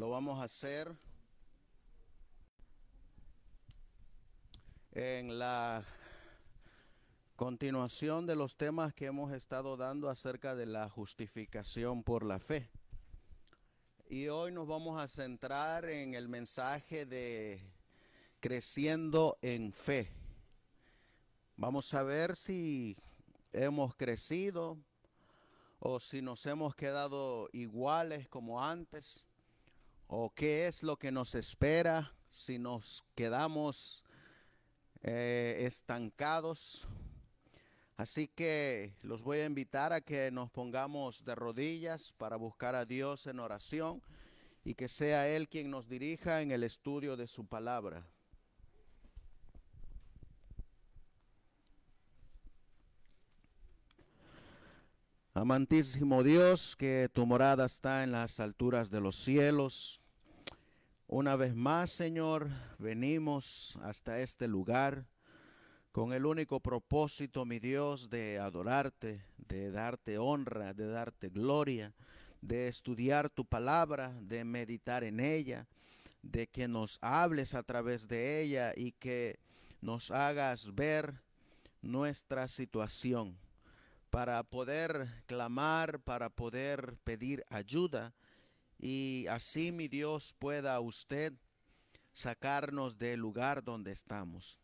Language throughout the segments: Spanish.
Lo vamos a hacer en la continuación de los temas que hemos estado dando acerca de la justificación por la fe. Y hoy nos vamos a centrar en el mensaje de creciendo en fe. Vamos a ver si hemos crecido o si nos hemos quedado iguales como antes o qué es lo que nos espera si nos quedamos eh, estancados. Así que los voy a invitar a que nos pongamos de rodillas para buscar a Dios en oración y que sea Él quien nos dirija en el estudio de su palabra. Amantísimo Dios, que tu morada está en las alturas de los cielos, una vez más, Señor, venimos hasta este lugar con el único propósito, mi Dios, de adorarte, de darte honra, de darte gloria, de estudiar tu palabra, de meditar en ella, de que nos hables a través de ella y que nos hagas ver nuestra situación para poder clamar, para poder pedir ayuda y así mi Dios pueda usted sacarnos del lugar donde estamos.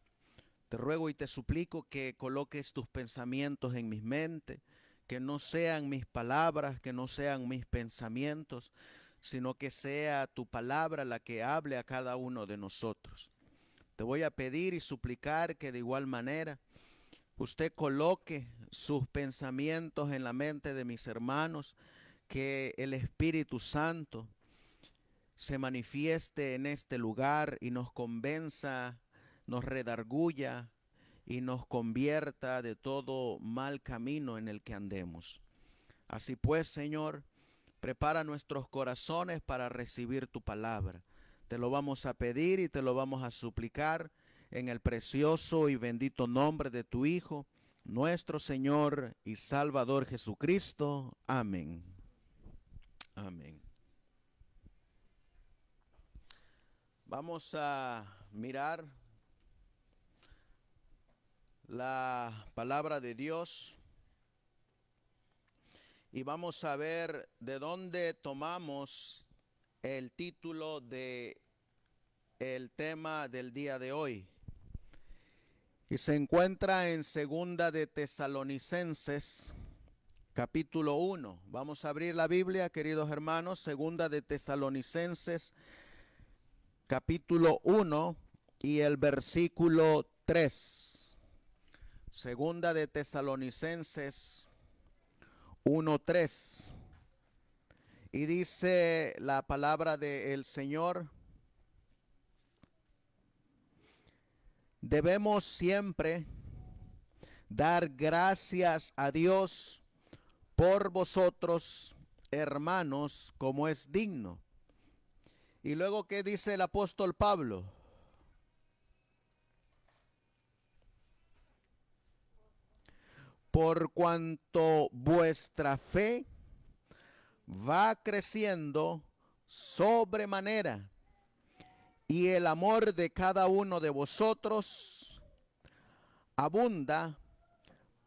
Te ruego y te suplico que coloques tus pensamientos en mis mente, que no sean mis palabras, que no sean mis pensamientos, sino que sea tu palabra la que hable a cada uno de nosotros. Te voy a pedir y suplicar que de igual manera usted coloque sus pensamientos en la mente de mis hermanos, que el Espíritu Santo se manifieste en este lugar y nos convenza, nos redarguya y nos convierta de todo mal camino en el que andemos. Así pues, Señor, prepara nuestros corazones para recibir tu palabra. Te lo vamos a pedir y te lo vamos a suplicar en el precioso y bendito nombre de tu Hijo, nuestro Señor y Salvador Jesucristo. Amén. Amén. Vamos a mirar la palabra de Dios y vamos a ver de dónde tomamos el título de el tema del día de hoy. Y se encuentra en Segunda de Tesalonicenses capítulo 1. Vamos a abrir la Biblia, queridos hermanos, segunda de Tesalonicenses, capítulo 1 y el versículo 3. Segunda de Tesalonicenses 3. Y dice la palabra del Señor, debemos siempre dar gracias a Dios por vosotros, hermanos, como es digno. Y luego, ¿qué dice el apóstol Pablo? Por cuanto vuestra fe va creciendo sobremanera y el amor de cada uno de vosotros abunda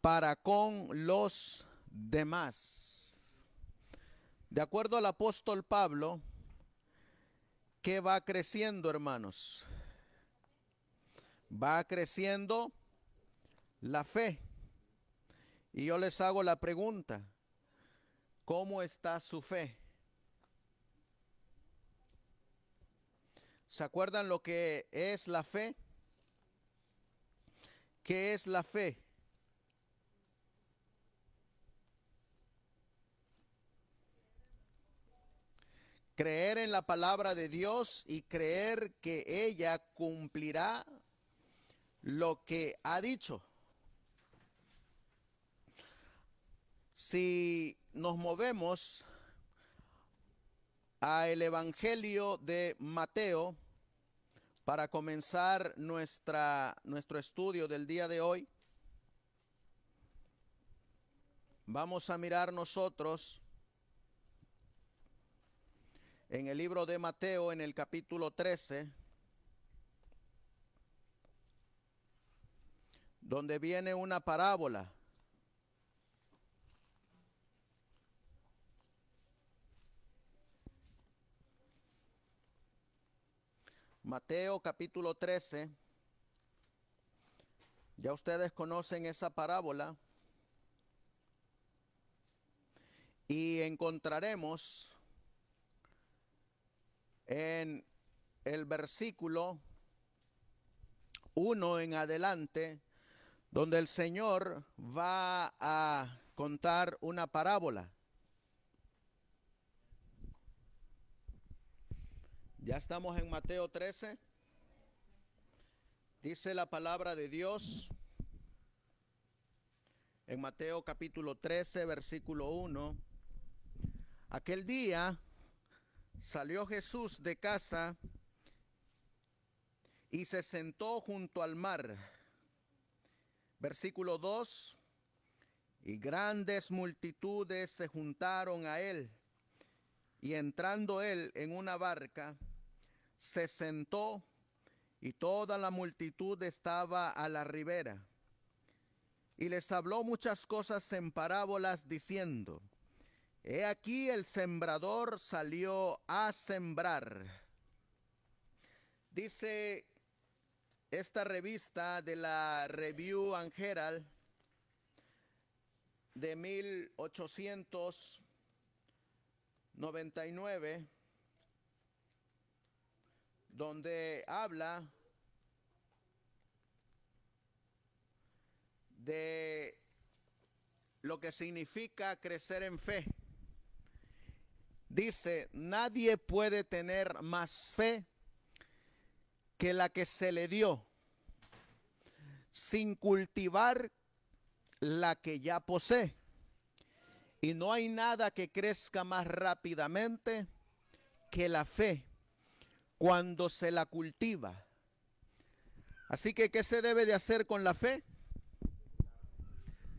para con los de más. De acuerdo al apóstol Pablo, que va creciendo, hermanos? Va creciendo la fe. Y yo les hago la pregunta, ¿cómo está su fe? ¿Se acuerdan lo que es la fe? ¿Qué es la fe? creer en la palabra de Dios y creer que ella cumplirá lo que ha dicho. Si nos movemos al Evangelio de Mateo para comenzar nuestra, nuestro estudio del día de hoy, vamos a mirar nosotros en el libro de Mateo, en el capítulo 13, donde viene una parábola. Mateo capítulo 13. Ya ustedes conocen esa parábola. Y encontraremos en el versículo 1 en adelante, donde el Señor va a contar una parábola. Ya estamos en Mateo 13. Dice la palabra de Dios en Mateo capítulo 13, versículo 1. Aquel día Salió Jesús de casa y se sentó junto al mar. Versículo 2. Y grandes multitudes se juntaron a él. Y entrando él en una barca, se sentó y toda la multitud estaba a la ribera. Y les habló muchas cosas en parábolas diciendo, He aquí el sembrador salió a sembrar. Dice esta revista de la Review and de 1899, donde habla de lo que significa crecer en fe dice, nadie puede tener más fe que la que se le dio sin cultivar la que ya posee. Y no hay nada que crezca más rápidamente que la fe cuando se la cultiva. Así que, ¿qué se debe de hacer con la fe?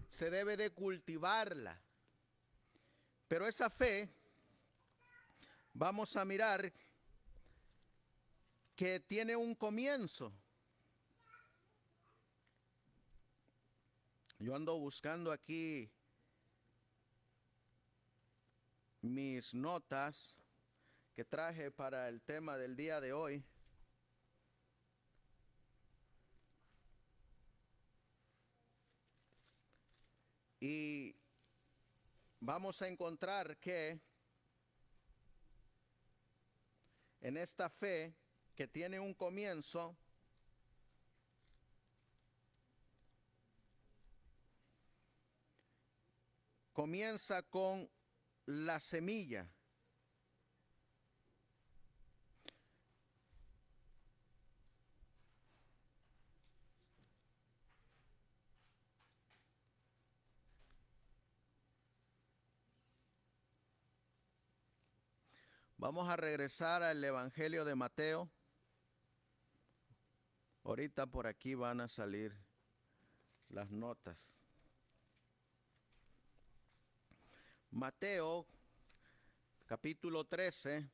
Se debe de cultivarla. Pero esa fe vamos a mirar que tiene un comienzo. Yo ando buscando aquí mis notas que traje para el tema del día de hoy. Y vamos a encontrar que en esta fe que tiene un comienzo, comienza con la semilla. Vamos a regresar al Evangelio de Mateo. Ahorita por aquí van a salir las notas. Mateo capítulo 13.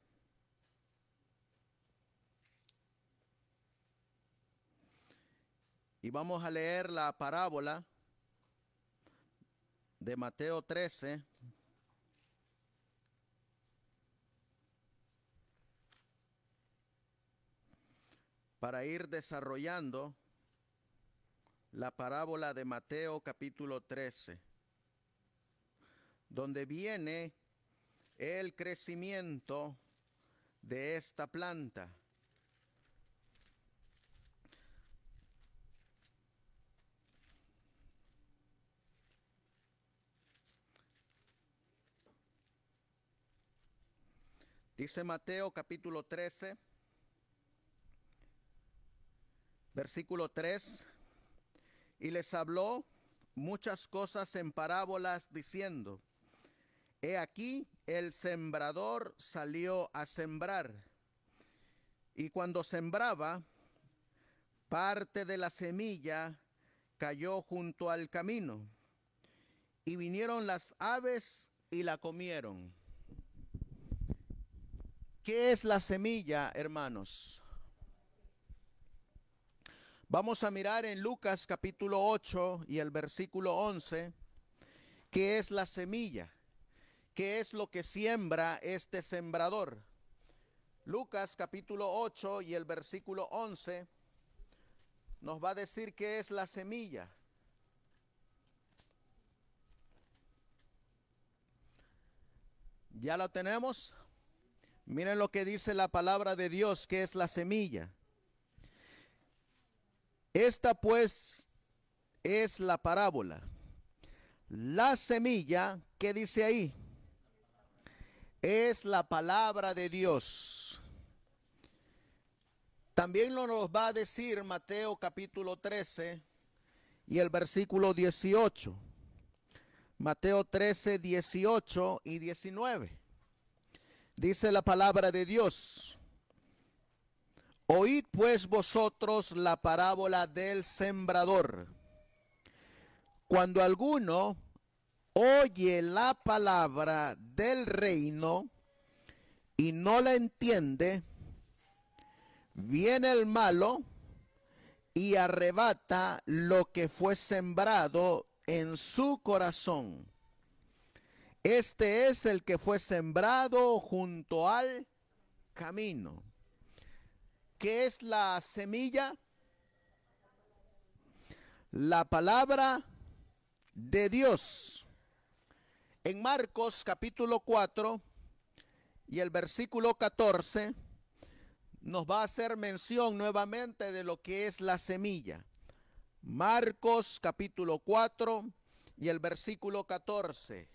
Y vamos a leer la parábola de Mateo 13, para ir desarrollando la parábola de Mateo capítulo 13, donde viene el crecimiento de esta planta. Dice Mateo capítulo 13, Versículo 3. Y les habló muchas cosas en parábolas diciendo, He aquí, el sembrador salió a sembrar. Y cuando sembraba, parte de la semilla cayó junto al camino. Y vinieron las aves y la comieron. ¿Qué es la semilla, hermanos? Vamos a mirar en Lucas capítulo 8 y el versículo 11, qué es la semilla, qué es lo que siembra este sembrador. Lucas capítulo 8 y el versículo 11 nos va a decir qué es la semilla. ¿Ya lo tenemos? Miren lo que dice la palabra de Dios, que es la semilla. Esta pues es la parábola. La semilla, ¿qué dice ahí? Es la palabra de Dios. También lo nos va a decir Mateo capítulo 13 y el versículo 18. Mateo 13, 18 y 19. Dice la palabra de Dios. Oíd pues vosotros la parábola del sembrador. Cuando alguno oye la palabra del reino y no la entiende, viene el malo y arrebata lo que fue sembrado en su corazón. Este es el que fue sembrado junto al camino ¿Qué es la semilla? La palabra de Dios. En Marcos capítulo 4 y el versículo 14 nos va a hacer mención nuevamente de lo que es la semilla. Marcos capítulo 4 y el versículo 14.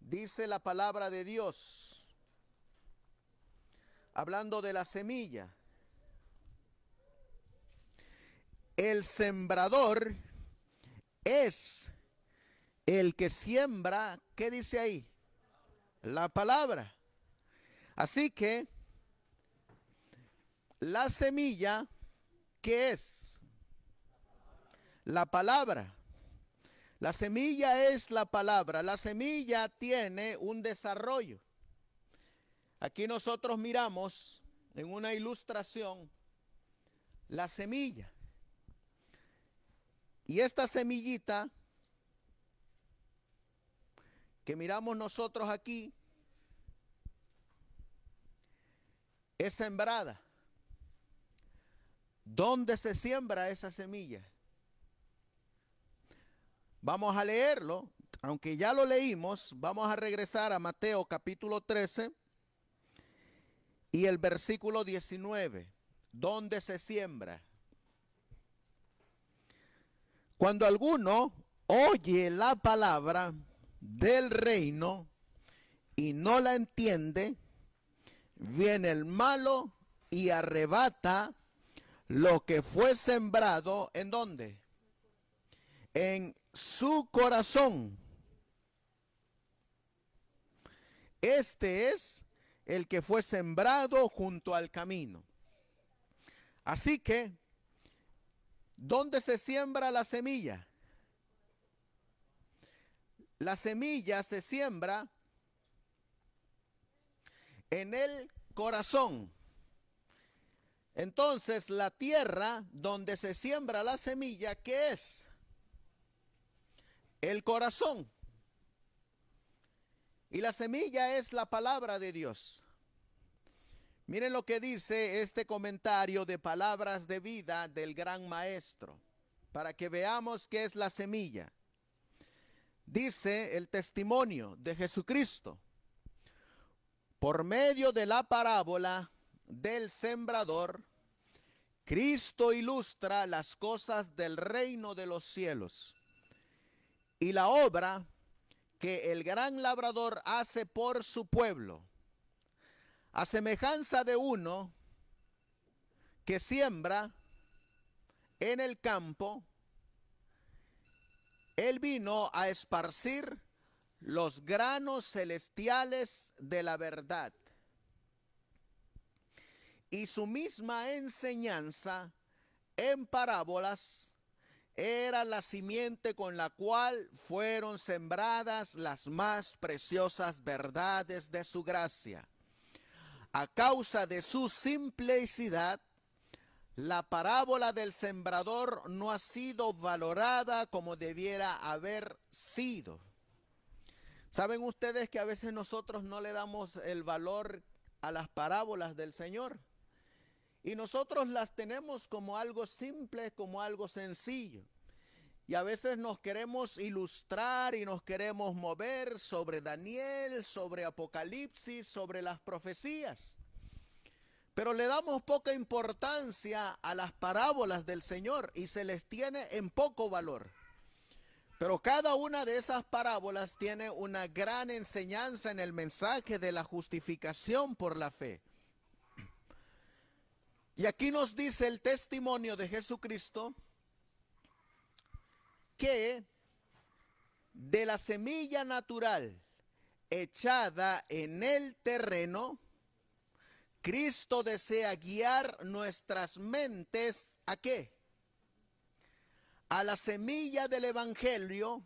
Dice la palabra de Dios hablando de la semilla. El sembrador es el que siembra, ¿qué dice ahí? La palabra. Así que la semilla, ¿qué es? La palabra. La semilla es la palabra. La semilla tiene un desarrollo. Aquí nosotros miramos en una ilustración la semilla. Y esta semillita que miramos nosotros aquí es sembrada. ¿Dónde se siembra esa semilla? Vamos a leerlo, aunque ya lo leímos, vamos a regresar a Mateo capítulo 13 y el versículo 19, donde se siembra? Cuando alguno oye la palabra del reino y no la entiende, viene el malo y arrebata lo que fue sembrado en dónde? En su corazón. Este es el que fue sembrado junto al camino. Así que, ¿dónde se siembra la semilla? La semilla se siembra en el corazón. Entonces, la tierra donde se siembra la semilla, ¿qué es? El corazón. Y la semilla es la palabra de Dios. Miren lo que dice este comentario de palabras de vida del gran maestro, para que veamos qué es la semilla. Dice el testimonio de Jesucristo, por medio de la parábola del sembrador, Cristo ilustra las cosas del reino de los cielos y la obra que el gran labrador hace por su pueblo, a semejanza de uno que siembra en el campo, él vino a esparcir los granos celestiales de la verdad. Y su misma enseñanza en parábolas era la simiente con la cual fueron sembradas las más preciosas verdades de su gracia. A causa de su simplicidad, la parábola del sembrador no ha sido valorada como debiera haber sido. Saben ustedes que a veces nosotros no le damos el valor a las parábolas del Señor. Y nosotros las tenemos como algo simple, como algo sencillo. Y a veces nos queremos ilustrar y nos queremos mover sobre Daniel, sobre Apocalipsis, sobre las profecías. Pero le damos poca importancia a las parábolas del Señor y se les tiene en poco valor. Pero cada una de esas parábolas tiene una gran enseñanza en el mensaje de la justificación por la fe. Y aquí nos dice el testimonio de Jesucristo que de la semilla natural echada en el terreno, Cristo desea guiar nuestras mentes a qué? A la semilla del Evangelio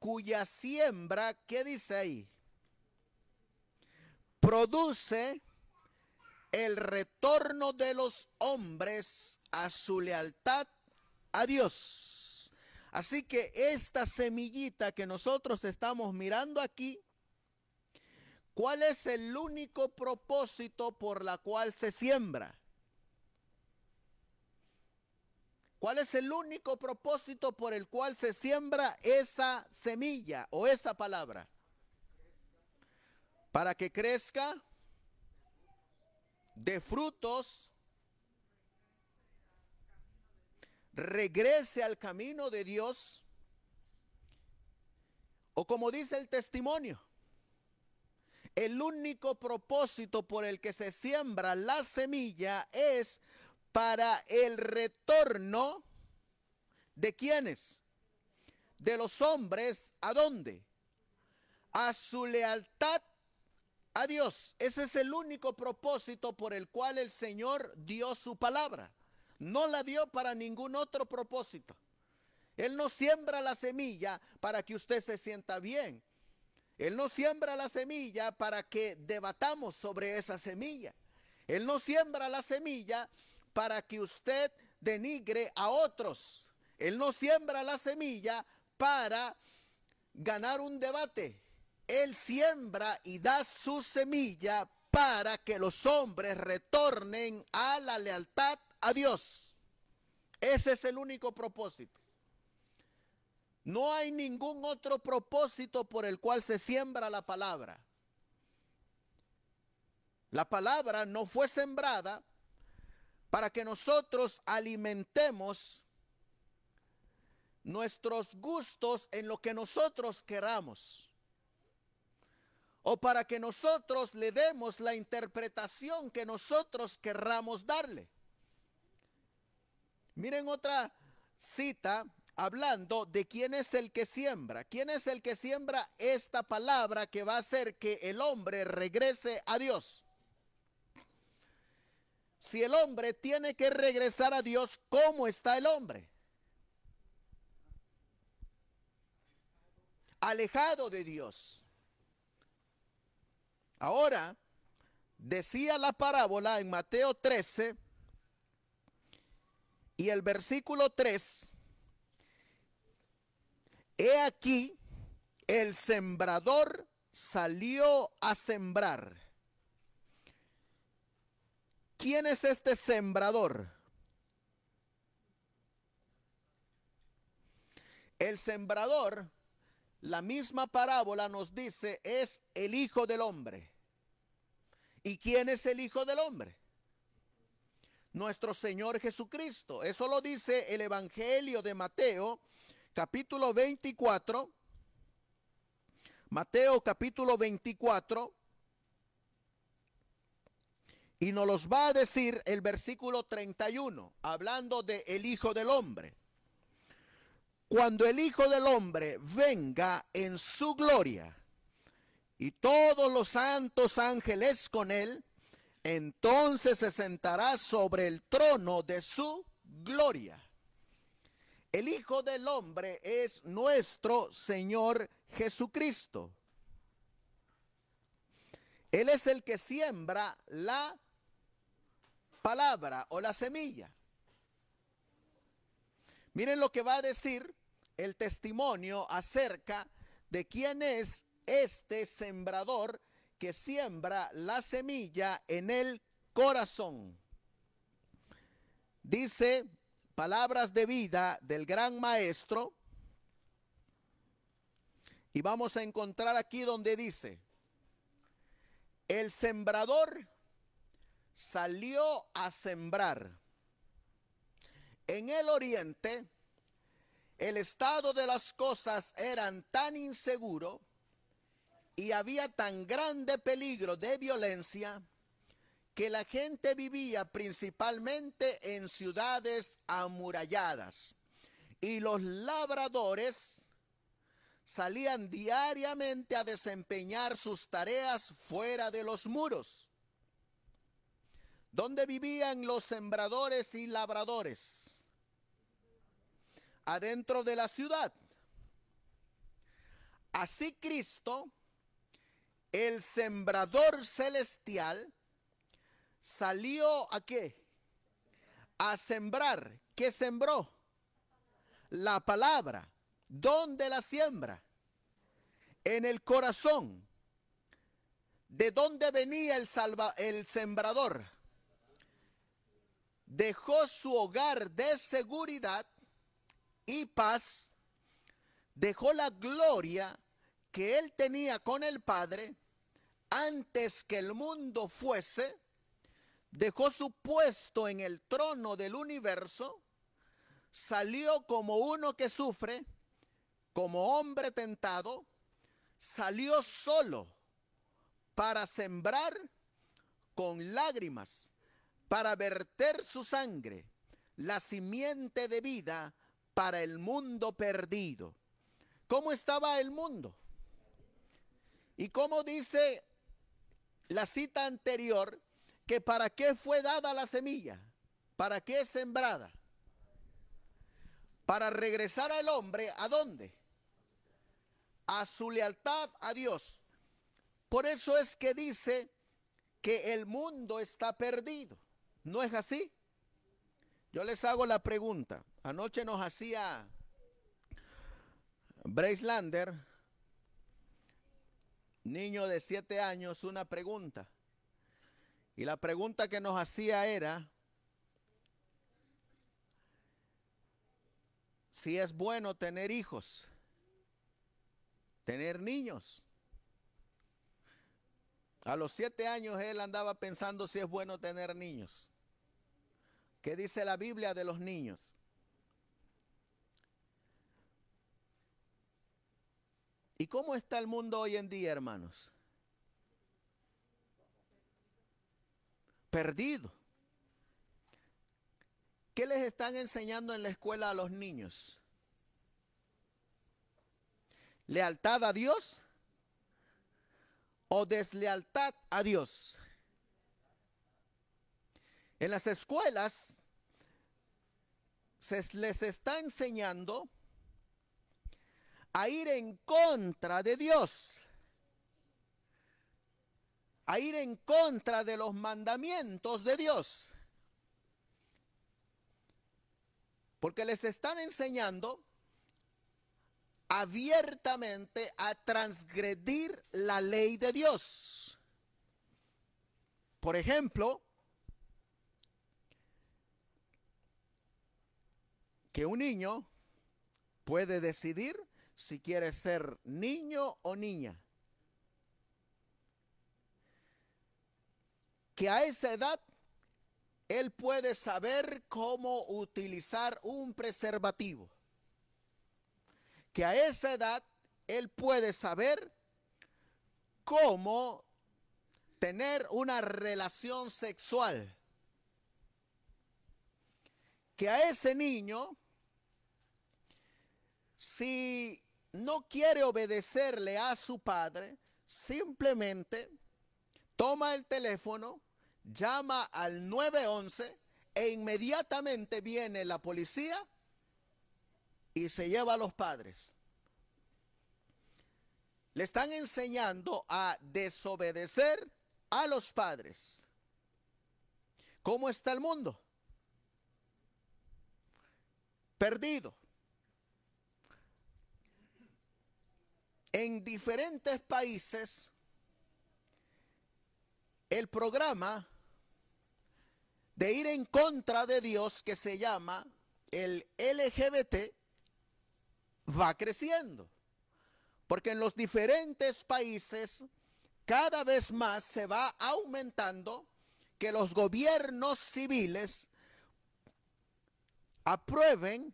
cuya siembra, ¿qué dice ahí? Produce el retorno de los hombres a su lealtad a Dios. Así que esta semillita que nosotros estamos mirando aquí, ¿cuál es el único propósito por la cual se siembra? ¿Cuál es el único propósito por el cual se siembra esa semilla o esa palabra? Para que crezca de frutos, regrese al camino de Dios, o como dice el testimonio, el único propósito por el que se siembra la semilla es para el retorno de quienes, de los hombres, ¿a dónde? A su lealtad a Dios. Ese es el único propósito por el cual el Señor dio su palabra. No la dio para ningún otro propósito. Él no siembra la semilla para que usted se sienta bien. Él no siembra la semilla para que debatamos sobre esa semilla. Él no siembra la semilla para que usted denigre a otros. Él no siembra la semilla para ganar un debate. Él siembra y da su semilla para que los hombres retornen a la lealtad a Dios. Ese es el único propósito. No hay ningún otro propósito por el cual se siembra la palabra. La palabra no fue sembrada para que nosotros alimentemos nuestros gustos en lo que nosotros queramos o para que nosotros le demos la interpretación que nosotros querramos darle. Miren otra cita hablando de quién es el que siembra, quién es el que siembra esta palabra que va a hacer que el hombre regrese a Dios. Si el hombre tiene que regresar a Dios, ¿cómo está el hombre? Alejado de Dios. Ahora, decía la parábola en Mateo 13 y el versículo 3, he aquí, el sembrador salió a sembrar. ¿Quién es este sembrador? El sembrador la misma parábola nos dice, es el Hijo del Hombre. ¿Y quién es el Hijo del Hombre? Nuestro Señor Jesucristo. Eso lo dice el Evangelio de Mateo, capítulo 24. Mateo capítulo 24. Y nos los va a decir el versículo 31, hablando de el Hijo del Hombre cuando el Hijo del Hombre venga en su gloria y todos los santos ángeles con él, entonces se sentará sobre el trono de su gloria. El Hijo del Hombre es nuestro Señor Jesucristo. Él es el que siembra la palabra o la semilla. Miren lo que va a decir el testimonio acerca de quién es este sembrador que siembra la semilla en el corazón. Dice palabras de vida del gran maestro. Y vamos a encontrar aquí donde dice, el sembrador salió a sembrar en el oriente el estado de las cosas eran tan inseguro y había tan grande peligro de violencia que la gente vivía principalmente en ciudades amuralladas y los labradores salían diariamente a desempeñar sus tareas fuera de los muros, donde vivían los sembradores y labradores adentro de la ciudad. Así Cristo, el sembrador celestial, salió a qué? A sembrar. ¿Qué sembró? La palabra. ¿Dónde la siembra? En el corazón. ¿De dónde venía el, el sembrador? Dejó su hogar de seguridad y paz, dejó la gloria que él tenía con el Padre antes que el mundo fuese, dejó su puesto en el trono del universo, salió como uno que sufre, como hombre tentado, salió solo para sembrar con lágrimas, para verter su sangre, la simiente de vida para el mundo perdido. ¿Cómo estaba el mundo? Y cómo dice la cita anterior, que para qué fue dada la semilla, para qué es sembrada. Para regresar al hombre, ¿a dónde? A su lealtad a Dios. Por eso es que dice que el mundo está perdido. ¿No es así? Yo les hago la pregunta. Anoche nos hacía Bracelander, niño de siete años, una pregunta. Y la pregunta que nos hacía era si es bueno tener hijos, tener niños. A los siete años él andaba pensando si es bueno tener niños. ¿Qué dice la Biblia de los niños? ¿Y cómo está el mundo hoy en día, hermanos? Perdido. ¿Qué les están enseñando en la escuela a los niños? ¿Lealtad a Dios o deslealtad a Dios? En las escuelas se les está enseñando a ir en contra de Dios, a ir en contra de los mandamientos de Dios. Porque les están enseñando abiertamente a transgredir la ley de Dios. Por ejemplo, que un niño puede decidir si quiere ser niño o niña. Que a esa edad él puede saber cómo utilizar un preservativo. Que a esa edad él puede saber cómo tener una relación sexual. Que a ese niño si no quiere obedecerle a su padre, simplemente toma el teléfono, llama al 911 e inmediatamente viene la policía y se lleva a los padres. Le están enseñando a desobedecer a los padres. ¿Cómo está el mundo? Perdido. en diferentes países el programa de ir en contra de Dios que se llama el LGBT va creciendo. Porque en los diferentes países cada vez más se va aumentando que los gobiernos civiles aprueben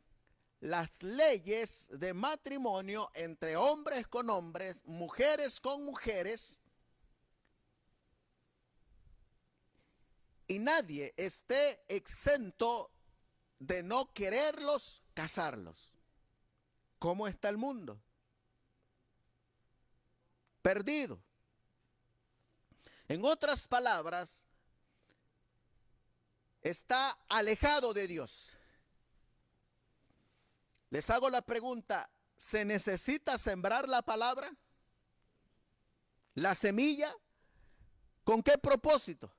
las leyes de matrimonio entre hombres con hombres, mujeres con mujeres, y nadie esté exento de no quererlos casarlos. ¿Cómo está el mundo? Perdido. En otras palabras, está alejado de Dios. Les hago la pregunta, ¿se necesita sembrar la palabra? ¿La semilla? ¿Con qué propósito?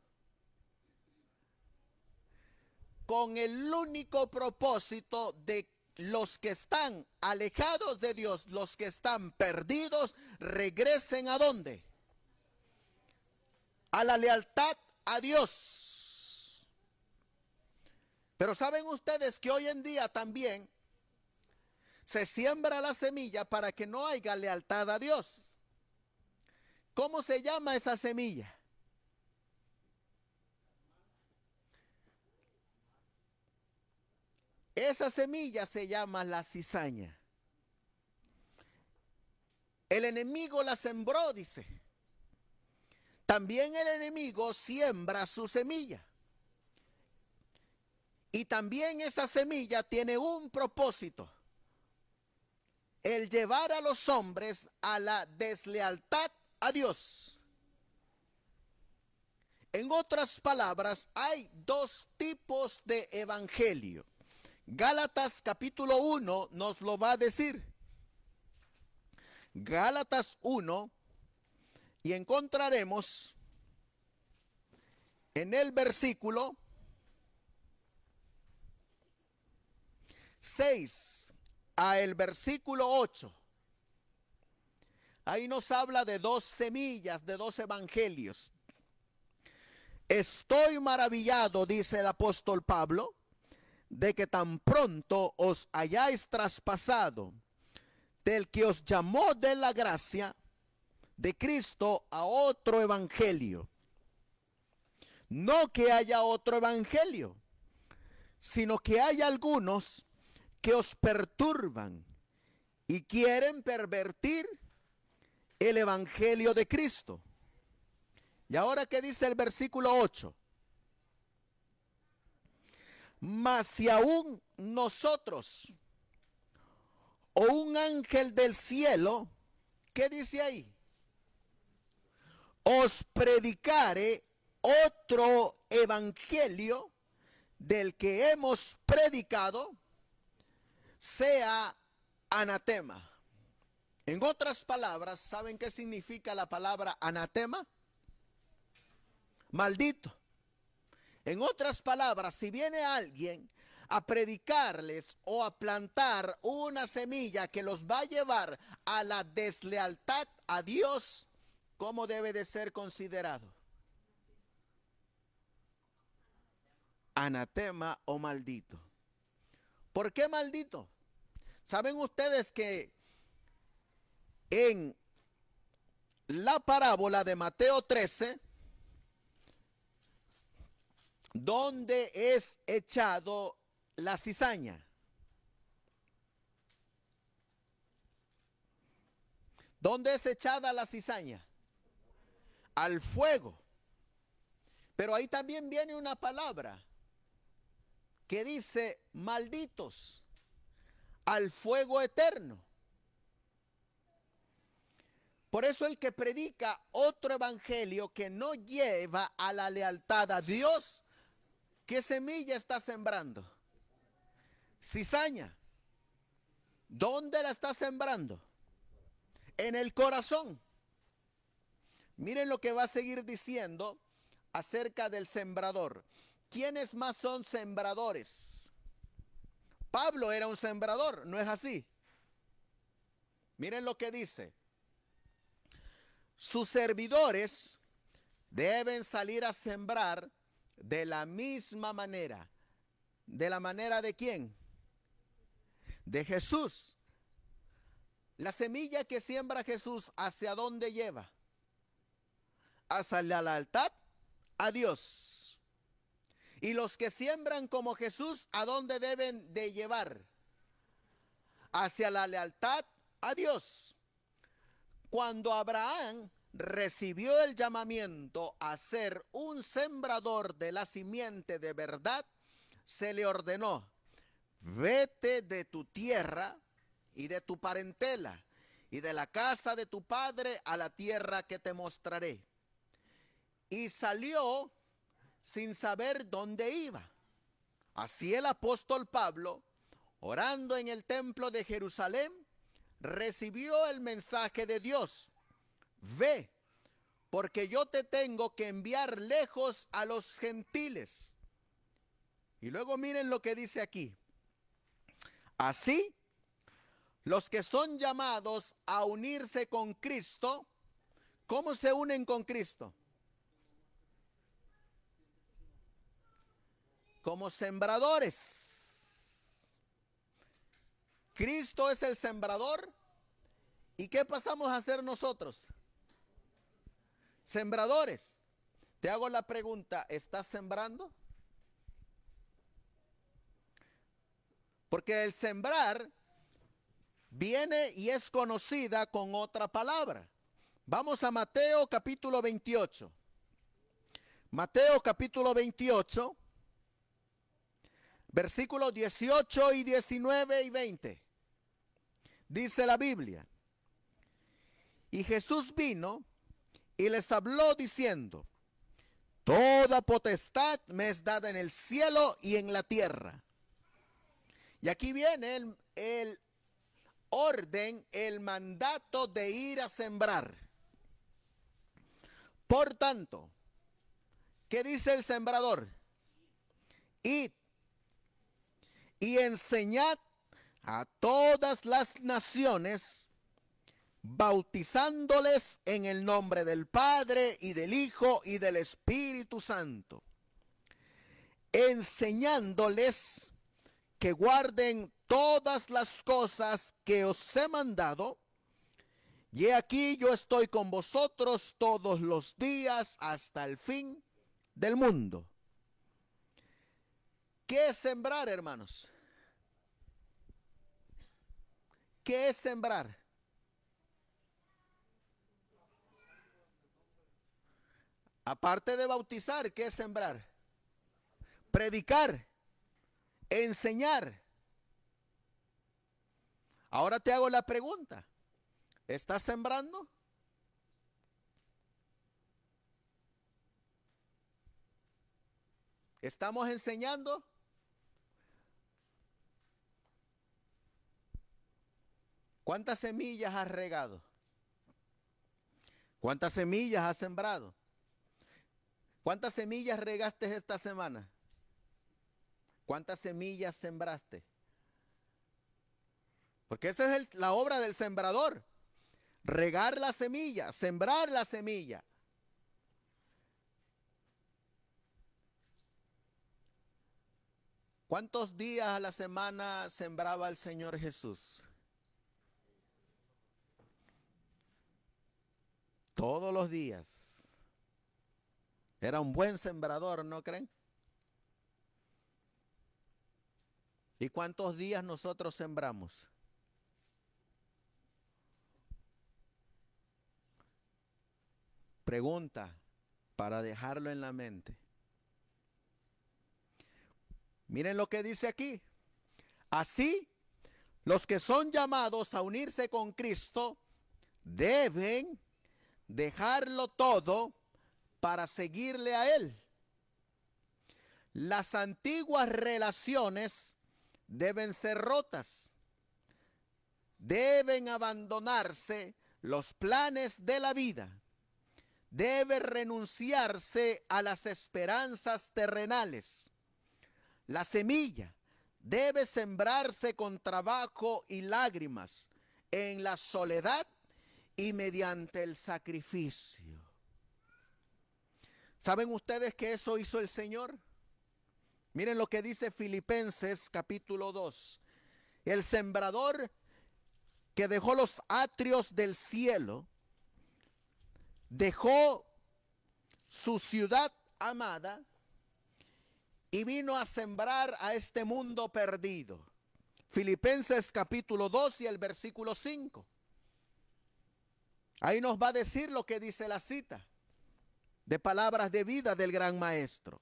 Con el único propósito de los que están alejados de Dios, los que están perdidos, regresen a dónde? A la lealtad a Dios. Pero saben ustedes que hoy en día también se siembra la semilla para que no haya lealtad a Dios. ¿Cómo se llama esa semilla? Esa semilla se llama la cizaña. El enemigo la sembró, dice. También el enemigo siembra su semilla. Y también esa semilla tiene un propósito el llevar a los hombres a la deslealtad a Dios. En otras palabras, hay dos tipos de evangelio. Gálatas capítulo 1 nos lo va a decir. Gálatas 1 y encontraremos en el versículo 6 a el versículo 8, ahí nos habla de dos semillas, de dos evangelios. Estoy maravillado, dice el apóstol Pablo, de que tan pronto os hayáis traspasado del que os llamó de la gracia de Cristo a otro evangelio. No que haya otro evangelio, sino que hay algunos que os perturban y quieren pervertir el Evangelio de Cristo. Y ahora ¿qué dice el versículo 8. Mas si aún nosotros o un ángel del cielo, ¿qué dice ahí? Os predicare otro evangelio del que hemos predicado, sea anatema. En otras palabras, ¿saben qué significa la palabra anatema? Maldito. En otras palabras, si viene alguien a predicarles o a plantar una semilla que los va a llevar a la deslealtad a Dios, ¿cómo debe de ser considerado? Anatema o maldito. ¿Por qué maldito? ¿Saben ustedes que en la parábola de Mateo 13, donde es echado la cizaña? ¿Dónde es echada la cizaña? Al fuego. Pero ahí también viene una palabra que dice, malditos al fuego eterno. Por eso el que predica otro evangelio que no lleva a la lealtad a Dios, ¿qué semilla está sembrando? Cizaña. ¿Dónde la está sembrando? En el corazón. Miren lo que va a seguir diciendo acerca del sembrador. ¿quiénes más son sembradores? Pablo era un sembrador, ¿no es así? Miren lo que dice. Sus servidores deben salir a sembrar de la misma manera. ¿De la manera de quién? De Jesús. La semilla que siembra Jesús, ¿hacia dónde lleva? Hacia la lealtad a Dios. Y los que siembran como Jesús, ¿a dónde deben de llevar? Hacia la lealtad a Dios. Cuando Abraham recibió el llamamiento a ser un sembrador de la simiente de verdad, se le ordenó, vete de tu tierra y de tu parentela y de la casa de tu padre a la tierra que te mostraré. Y salió sin saber dónde iba. Así el apóstol Pablo, orando en el templo de Jerusalén, recibió el mensaje de Dios. Ve, porque yo te tengo que enviar lejos a los gentiles. Y luego miren lo que dice aquí. Así, los que son llamados a unirse con Cristo, ¿cómo se unen con Cristo? como sembradores. Cristo es el sembrador. ¿Y qué pasamos a hacer nosotros? Sembradores. Te hago la pregunta, ¿estás sembrando? Porque el sembrar viene y es conocida con otra palabra. Vamos a Mateo capítulo 28. Mateo capítulo 28 versículos 18 y 19 y 20. Dice la Biblia. Y Jesús vino y les habló diciendo, Toda potestad me es dada en el cielo y en la tierra. Y aquí viene el, orden, el mandato de ir a sembrar. Por tanto, ¿qué dice el sembrador? Y y enseñad a todas las naciones, bautizándoles en el nombre del Padre y del Hijo y del Espíritu Santo, enseñándoles que guarden todas las cosas que os he mandado. Y aquí yo estoy con vosotros todos los días hasta el fin del mundo. ¿Qué es sembrar, hermanos? ¿Qué es sembrar? Aparte de bautizar, ¿qué es sembrar? Predicar, enseñar. Ahora te hago la pregunta. ¿Estás sembrando? ¿Estamos enseñando? ¿Cuántas semillas has regado? ¿Cuántas semillas has sembrado? ¿Cuántas semillas regaste esta semana? ¿Cuántas semillas sembraste? Porque esa es la obra del sembrador. Regar la semilla, sembrar la semilla. ¿Cuántos días a la semana sembraba el Señor Jesús? todos los días. Era un buen sembrador, ¿no creen? ¿Y cuántos días nosotros sembramos? Pregunta para dejarlo en la mente. Miren lo que dice aquí. Así, los que son llamados a unirse con Cristo deben dejarlo todo para seguirle a Él. Las antiguas relaciones deben ser rotas. Deben abandonarse los planes de la vida. Debe renunciarse a las esperanzas terrenales. La semilla debe sembrarse con trabajo y lágrimas en la soledad y mediante el sacrificio. ¿Saben ustedes que eso hizo el Señor? Miren lo que dice Filipenses capítulo 2. El sembrador que dejó los atrios del cielo, dejó su ciudad amada y vino a sembrar a este mundo perdido. Filipenses capítulo 2 y el versículo 5. Ahí nos va a decir lo que dice la cita de palabras de vida del gran maestro.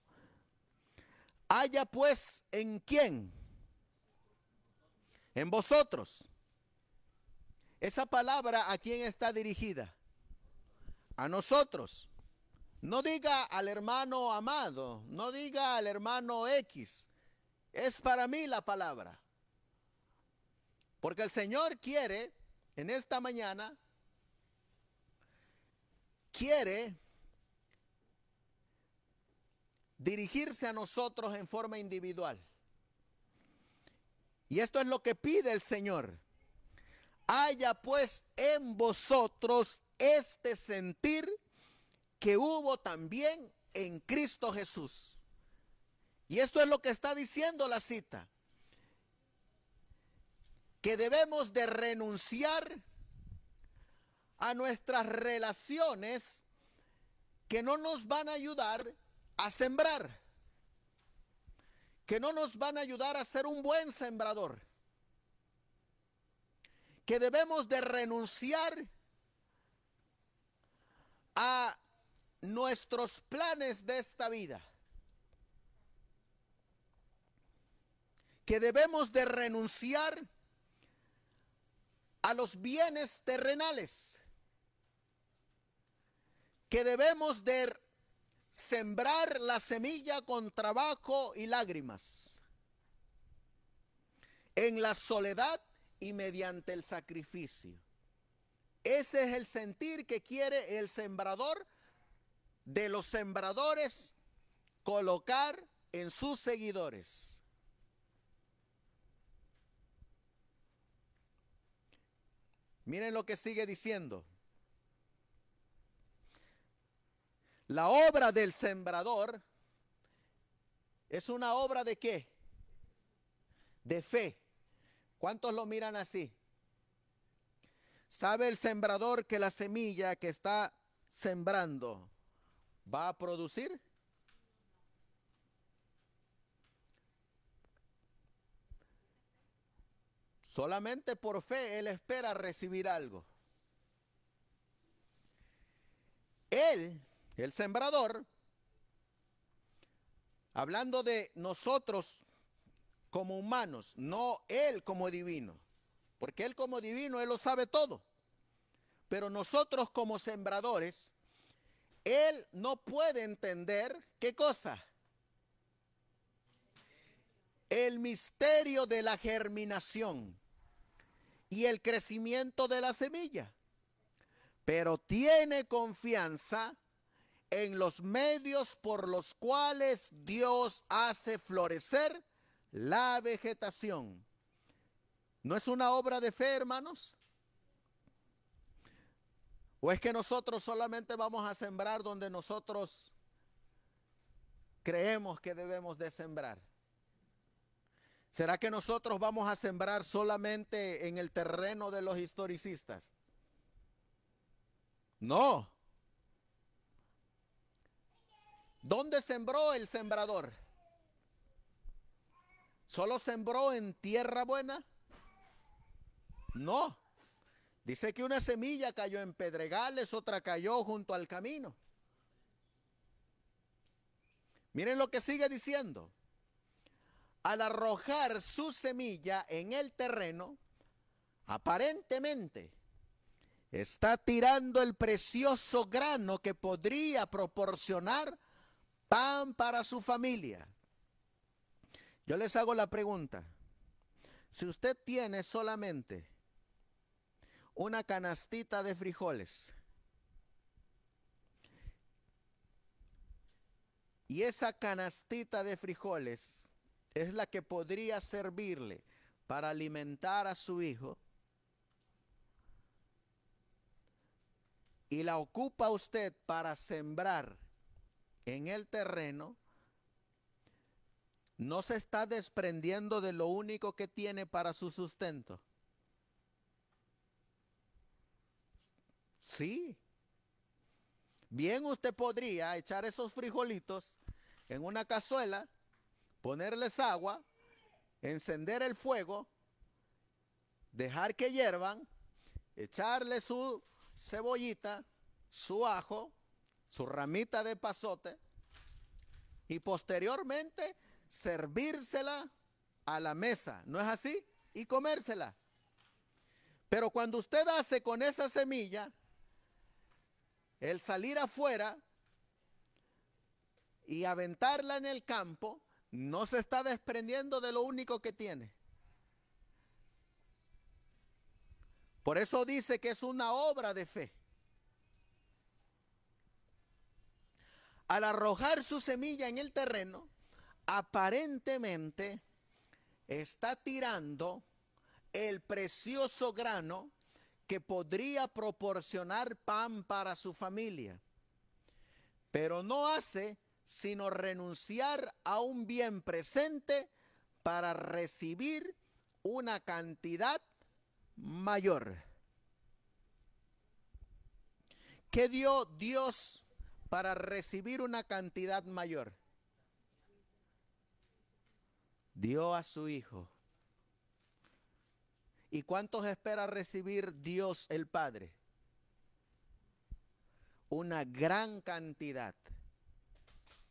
Haya pues en quién, en vosotros. Esa palabra a quién está dirigida? A nosotros. No diga al hermano amado, no diga al hermano X. Es para mí la palabra. Porque el Señor quiere en esta mañana quiere dirigirse a nosotros en forma individual. Y esto es lo que pide el Señor. Haya pues en vosotros este sentir que hubo también en Cristo Jesús. Y esto es lo que está diciendo la cita. Que debemos de renunciar a nuestras relaciones que no nos van a ayudar a sembrar, que no nos van a ayudar a ser un buen sembrador, que debemos de renunciar a nuestros planes de esta vida, que debemos de renunciar a los bienes terrenales que debemos de sembrar la semilla con trabajo y lágrimas, en la soledad y mediante el sacrificio. Ese es el sentir que quiere el sembrador de los sembradores colocar en sus seguidores. Miren lo que sigue diciendo. La obra del sembrador es una obra de qué? De fe. ¿Cuántos lo miran así? Sabe el sembrador que la semilla que está sembrando va a producir. Solamente por fe él espera recibir algo. Él el sembrador, hablando de nosotros como humanos, no él como divino, porque él como divino, él lo sabe todo, pero nosotros como sembradores, él no puede entender qué cosa. El misterio de la germinación y el crecimiento de la semilla. Pero tiene confianza en los medios por los cuales Dios hace florecer la vegetación. ¿No es una obra de fe, hermanos? ¿O es que nosotros solamente vamos a sembrar donde nosotros creemos que debemos de sembrar? ¿Será que nosotros vamos a sembrar solamente en el terreno de los historicistas? No. ¿Dónde sembró el sembrador? ¿Solo sembró en tierra buena? No. Dice que una semilla cayó en pedregales, otra cayó junto al camino. Miren lo que sigue diciendo. Al arrojar su semilla en el terreno, aparentemente está tirando el precioso grano que podría proporcionar pan para su familia. Yo les hago la pregunta. Si usted tiene solamente una canastita de frijoles y esa canastita de frijoles es la que podría servirle para alimentar a su hijo y la ocupa usted para sembrar en el terreno, no se está desprendiendo de lo único que tiene para su sustento. Sí. Bien usted podría echar esos frijolitos en una cazuela, ponerles agua, encender el fuego, dejar que hiervan, echarle su cebollita, su ajo, su ramita de pasote y posteriormente servírsela a la mesa, ¿no es así? Y comérsela. Pero cuando usted hace con esa semilla, el salir afuera y aventarla en el campo, no se está desprendiendo de lo único que tiene. Por eso dice que es una obra de fe. al arrojar su semilla en el terreno, aparentemente está tirando el precioso grano que podría proporcionar pan para su familia. Pero no hace sino renunciar a un bien presente para recibir una cantidad mayor. ¿Qué dio Dios para recibir una cantidad mayor. Dio a su Hijo. ¿Y cuántos espera recibir Dios el Padre? Una gran cantidad.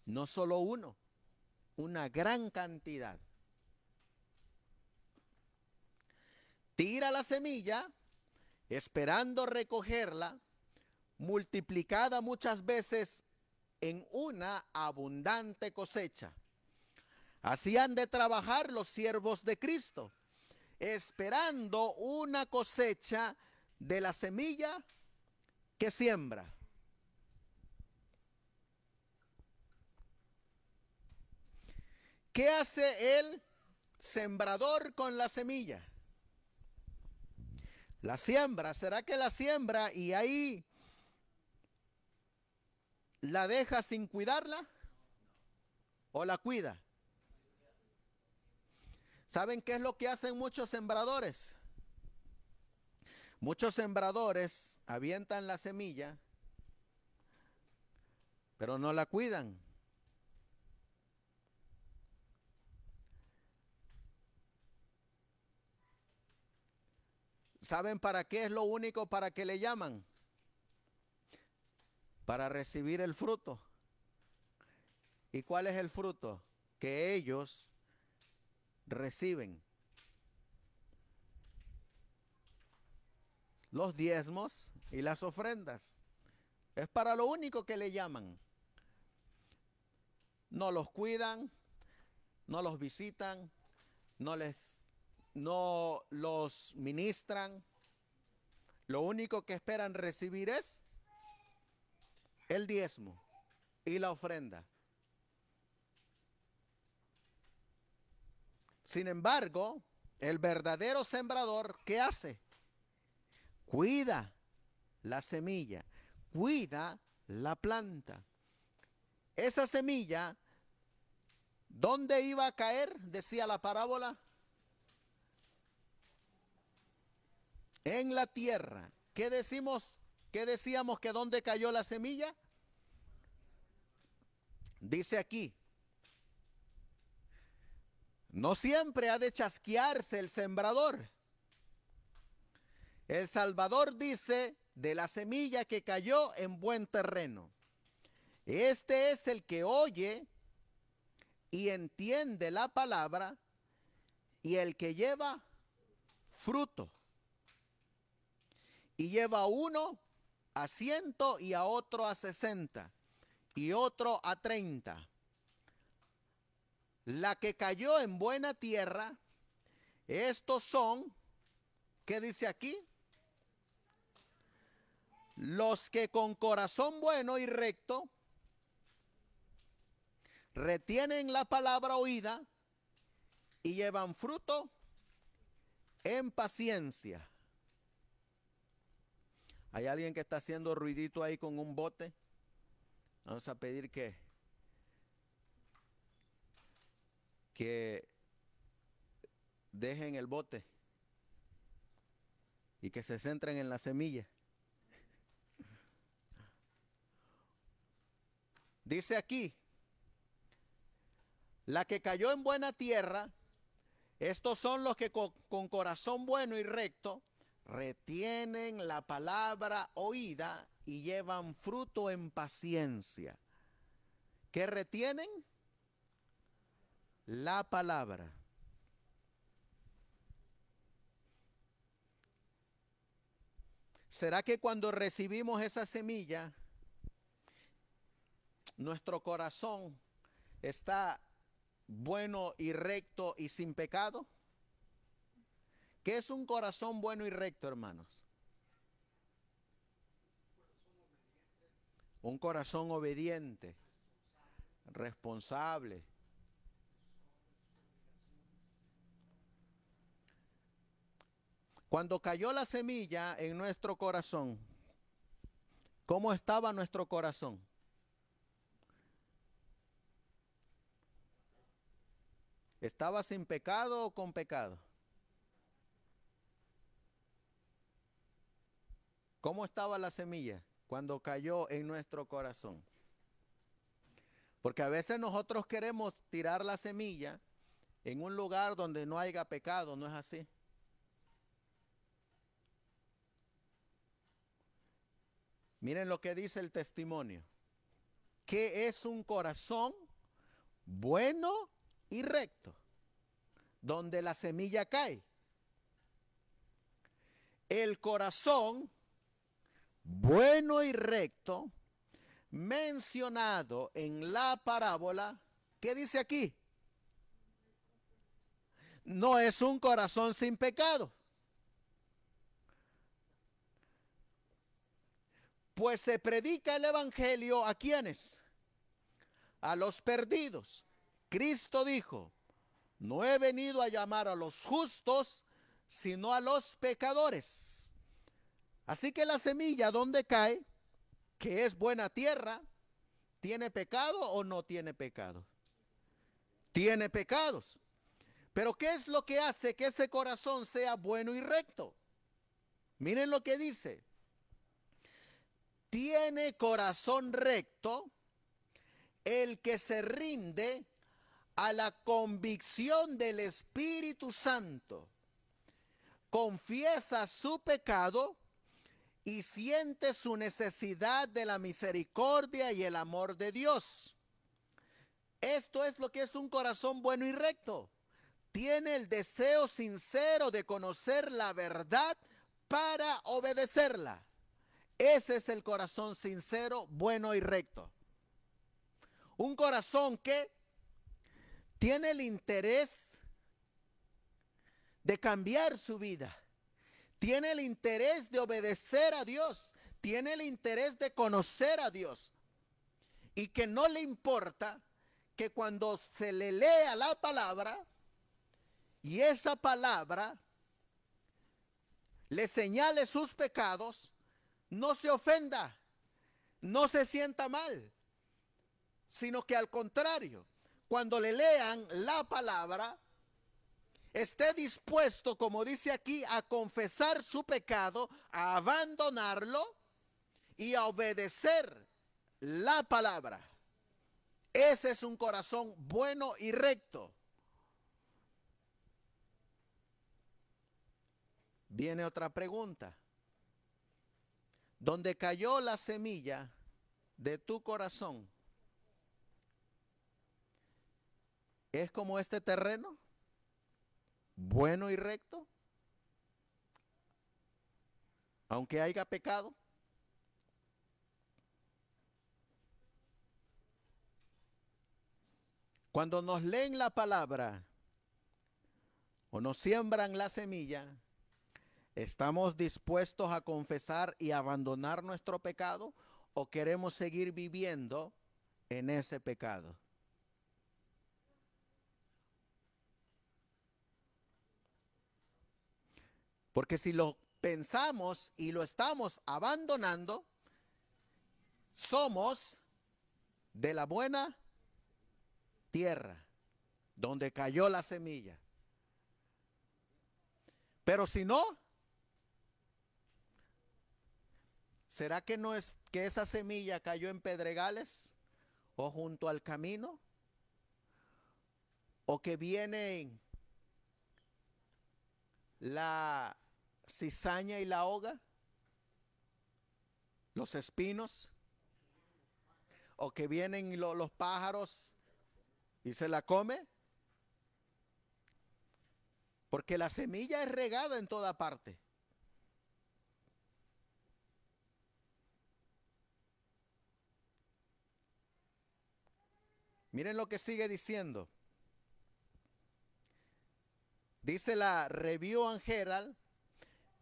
No solo uno, una gran cantidad. Tira la semilla esperando recogerla multiplicada muchas veces en una abundante cosecha. Así han de trabajar los siervos de Cristo, esperando una cosecha de la semilla que siembra. ¿Qué hace el sembrador con la semilla? La siembra, ¿será que la siembra y ahí ¿La deja sin cuidarla? ¿O la cuida? ¿Saben qué es lo que hacen muchos sembradores? Muchos sembradores avientan la semilla, pero no la cuidan. ¿Saben para qué es lo único para que le llaman? para recibir el fruto. ¿Y cuál es el fruto? Que ellos reciben. Los diezmos y las ofrendas. Es para lo único que le llaman. No los cuidan, no los visitan, no les no los ministran. Lo único que esperan recibir es el diezmo y la ofrenda. Sin embargo, el verdadero sembrador, ¿qué hace? Cuida la semilla, cuida la planta. Esa semilla, ¿dónde iba a caer? Decía la parábola. En la tierra. ¿Qué decimos ¿Qué decíamos que dónde cayó la semilla? Dice aquí, no siempre ha de chasquearse el sembrador. El Salvador dice de la semilla que cayó en buen terreno. Este es el que oye y entiende la palabra y el que lleva fruto. Y lleva uno a ciento y a otro a 60 y otro a 30. La que cayó en buena tierra, estos son, ¿qué dice aquí? Los que con corazón bueno y recto retienen la palabra oída y llevan fruto en paciencia. ¿Hay alguien que está haciendo ruidito ahí con un bote? Vamos a pedir que, dejen el bote y que se centren en la semilla. Dice aquí, la que cayó en buena tierra, estos son los que con, con corazón bueno y recto retienen la palabra oída y llevan fruto en paciencia. ¿Qué retienen? La palabra. ¿Será que cuando recibimos esa semilla, nuestro corazón está bueno y recto y sin pecado? ¿Qué es un corazón bueno y recto, hermanos? Un corazón obediente, responsable. Cuando cayó la semilla en nuestro corazón, ¿cómo estaba nuestro corazón? ¿Estaba sin pecado o con pecado? ¿Cómo estaba la semilla cuando cayó en nuestro corazón? Porque a veces nosotros queremos tirar la semilla en un lugar donde no haya pecado, ¿no es así? Miren lo que dice el testimonio. ¿Qué es un corazón bueno y recto? Donde la semilla cae. El corazón bueno y recto mencionado en la parábola, ¿qué dice aquí? No es un corazón sin pecado. Pues se predica el Evangelio a quienes? A los perdidos. Cristo dijo, no he venido a llamar a los justos, sino a los pecadores. Así que la semilla donde cae, que es buena tierra, ¿tiene pecado o no tiene pecado? Tiene pecados. Pero ¿qué es lo que hace que ese corazón sea bueno y recto? Miren lo que dice. Tiene corazón recto el que se rinde a la convicción del Espíritu Santo, confiesa su pecado y siente su necesidad de la misericordia y el amor de Dios. Esto es lo que es un corazón bueno y recto. Tiene el deseo sincero de conocer la verdad para obedecerla. Ese es el corazón sincero, bueno y recto. Un corazón que tiene el interés de cambiar su vida tiene el interés de obedecer a Dios, tiene el interés de conocer a Dios y que no le importa que cuando se le lea la palabra y esa palabra le señale sus pecados, no se ofenda, no se sienta mal, sino que al contrario, cuando le lean la palabra, esté dispuesto, como dice aquí, a confesar su pecado, a abandonarlo y a obedecer la palabra. Ese es un corazón bueno y recto. Viene otra pregunta. ¿Dónde cayó la semilla de tu corazón, ¿es como este terreno? bueno y recto, aunque haya pecado. Cuando nos leen la palabra o nos siembran la semilla, ¿estamos dispuestos a confesar y abandonar nuestro pecado o queremos seguir viviendo en ese pecado? Porque si lo pensamos y lo estamos abandonando, somos de la buena tierra donde cayó la semilla. Pero si no, ¿será que no es que esa semilla cayó en pedregales o junto al camino o que viene la cizaña y la hoga? ¿Los espinos? ¿O que vienen los pájaros y se la come? Porque la semilla es regada en toda parte. Miren lo que sigue diciendo. Dice la Review angeral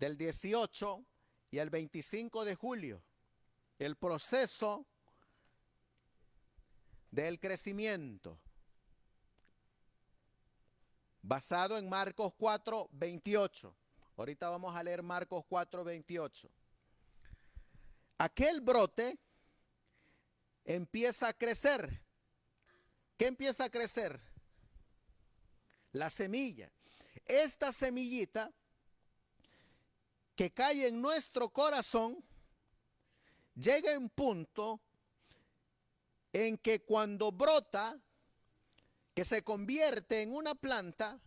del 18 y el 25 de julio, el proceso del crecimiento, basado en Marcos 4, 28. Ahorita vamos a leer Marcos 4, 28. Aquel brote empieza a crecer. ¿Qué empieza a crecer? La semilla. Esta semillita que cae en nuestro corazón llega un punto en que cuando brota, que se convierte en una planta,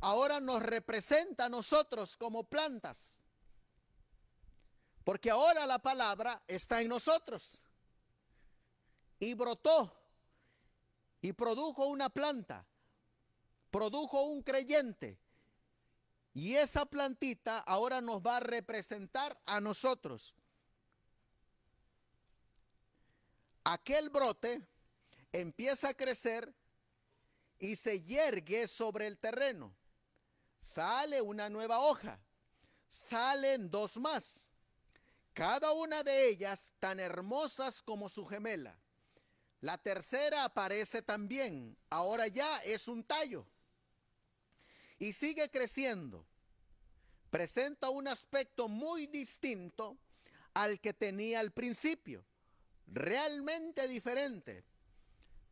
ahora nos representa a nosotros como plantas. Porque ahora la palabra está en nosotros. Y brotó y produjo una planta, produjo un creyente, y esa plantita ahora nos va a representar a nosotros. Aquel brote empieza a crecer y se yergue sobre el terreno. Sale una nueva hoja. Salen dos más. Cada una de ellas tan hermosas como su gemela. La tercera aparece también. Ahora ya es un tallo y sigue creciendo, presenta un aspecto muy distinto al que tenía al principio, realmente diferente,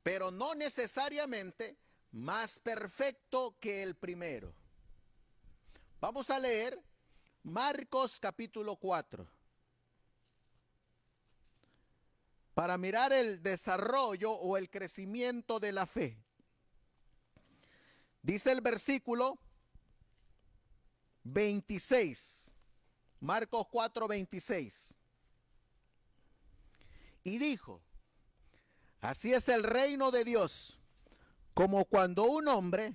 pero no necesariamente más perfecto que el primero. Vamos a leer Marcos capítulo 4 para mirar el desarrollo o el crecimiento de la fe. Dice el versículo 26, Marcos 4, 26. Y dijo, así es el reino de Dios, como cuando un hombre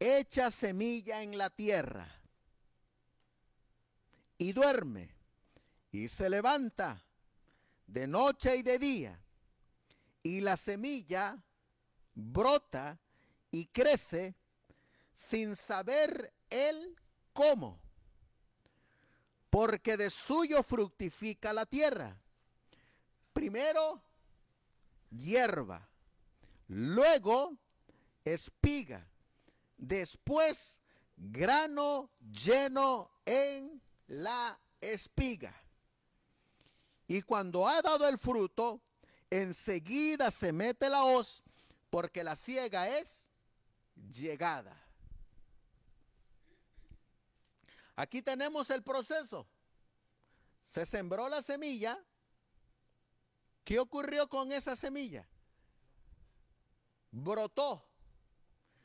echa semilla en la tierra y duerme y se levanta de noche y de día y la semilla brota y crece sin saber él cómo, porque de suyo fructifica la tierra. Primero, hierba, luego, espiga, después, grano lleno en la espiga. Y cuando ha dado el fruto, enseguida se mete la hoz, porque la ciega es llegada. Aquí tenemos el proceso. Se sembró la semilla. ¿Qué ocurrió con esa semilla? Brotó.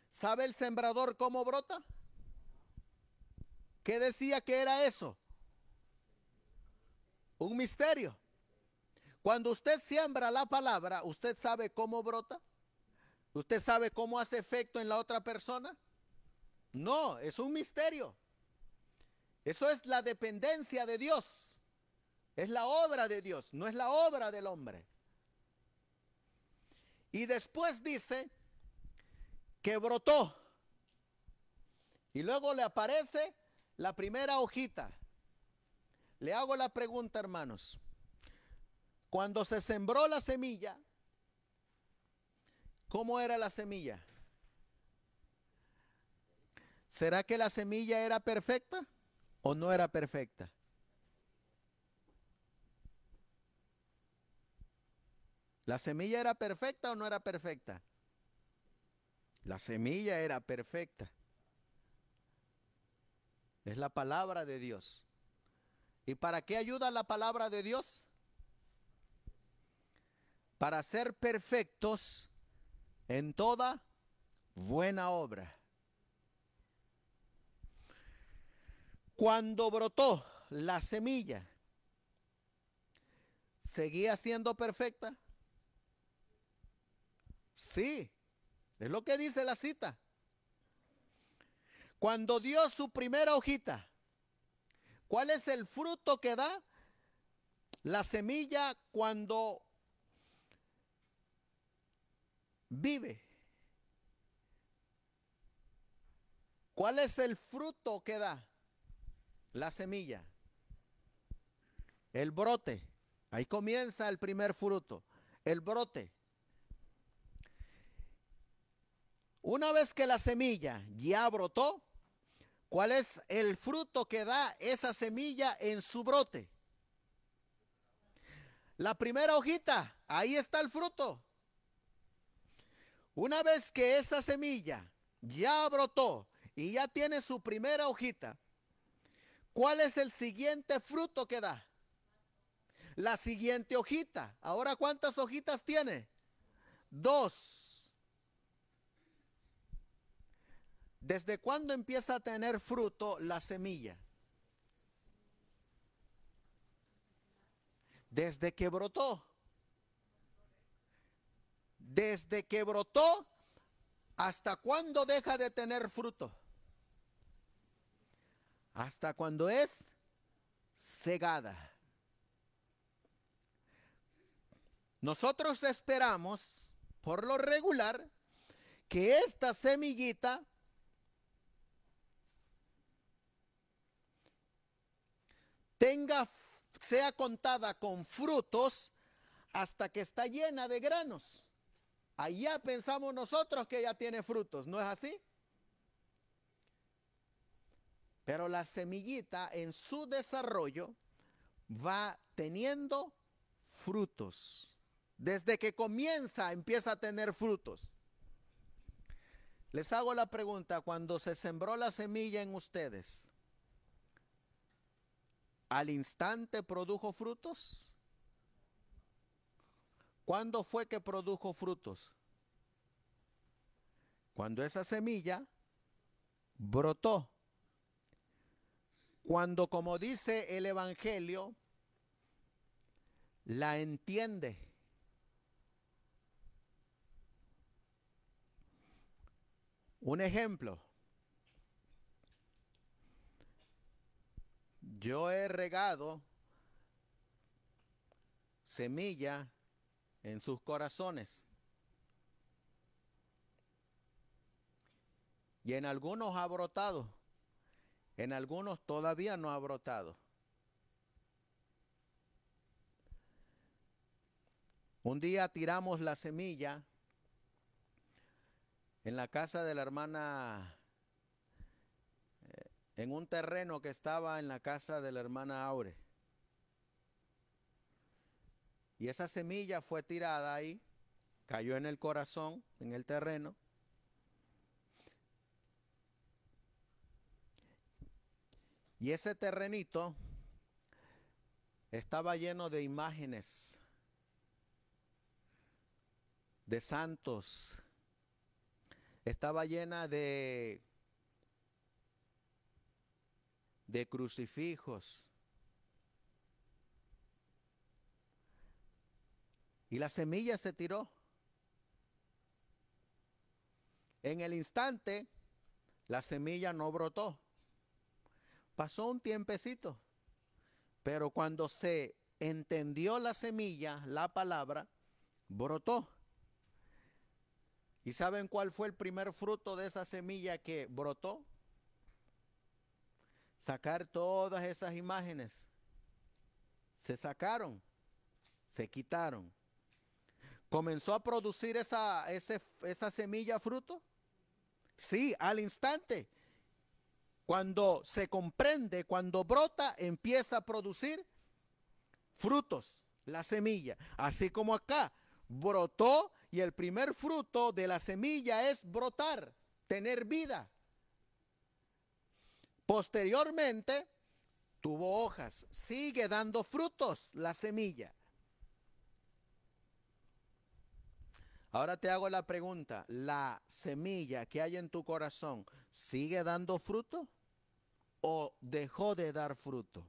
¿Sabe el sembrador cómo brota? ¿Qué decía que era eso? Un misterio. Cuando usted siembra la palabra, ¿usted sabe cómo brota? ¿Usted sabe cómo hace efecto en la otra persona? No, es un misterio. Eso es la dependencia de Dios. Es la obra de Dios, no es la obra del hombre. Y después dice que brotó. Y luego le aparece la primera hojita. Le hago la pregunta, hermanos. Cuando se sembró la semilla, ¿Cómo era la semilla? ¿Será que la semilla era perfecta o no era perfecta? ¿La semilla era perfecta o no era perfecta? La semilla era perfecta. Es la palabra de Dios. ¿Y para qué ayuda la palabra de Dios? Para ser perfectos en toda buena obra. Cuando brotó la semilla, ¿seguía siendo perfecta? Sí, es lo que dice la cita. Cuando dio su primera hojita, ¿cuál es el fruto que da la semilla cuando vive. ¿Cuál es el fruto que da? La semilla. El brote. Ahí comienza el primer fruto. El brote. Una vez que la semilla ya brotó, ¿cuál es el fruto que da esa semilla en su brote? La primera hojita, ahí está el fruto. Una vez que esa semilla ya brotó y ya tiene su primera hojita, ¿cuál es el siguiente fruto que da? La siguiente hojita. Ahora, ¿cuántas hojitas tiene? Dos. ¿Desde cuándo empieza a tener fruto la semilla? Desde que brotó desde que brotó hasta cuándo deja de tener fruto. Hasta cuando es cegada. Nosotros esperamos, por lo regular, que esta semillita tenga, sea contada con frutos hasta que está llena de granos. Allá pensamos nosotros que ya tiene frutos, ¿no es así? Pero la semillita en su desarrollo va teniendo frutos. Desde que comienza empieza a tener frutos. Les hago la pregunta, cuando se sembró la semilla en ustedes, ¿al instante produjo frutos? ¿Cuándo fue que produjo frutos? Cuando esa semilla brotó. Cuando, como dice el Evangelio, la entiende. Un ejemplo. Yo he regado semilla en sus corazones. Y en algunos ha brotado, en algunos todavía no ha brotado. Un día tiramos la semilla en la casa de la hermana, eh, en un terreno que estaba en la casa de la hermana Aure. Y esa semilla fue tirada ahí, cayó en el corazón, en el terreno. Y ese terrenito estaba lleno de imágenes, de santos, estaba llena de, de crucifijos, Y la semilla se tiró. En el instante, la semilla no brotó. Pasó un tiempecito, pero cuando se entendió la semilla, la palabra, brotó. ¿Y saben cuál fue el primer fruto de esa semilla que brotó? Sacar todas esas imágenes. Se sacaron, se quitaron comenzó a producir esa, esa semilla fruto? Sí, al instante. Cuando se comprende, cuando brota, empieza a producir frutos, la semilla. Así como acá, brotó y el primer fruto de la semilla es brotar, tener vida. Posteriormente, tuvo hojas, sigue dando frutos la semilla. Ahora te hago la pregunta, ¿la semilla que hay en tu corazón sigue dando fruto o dejó de dar fruto?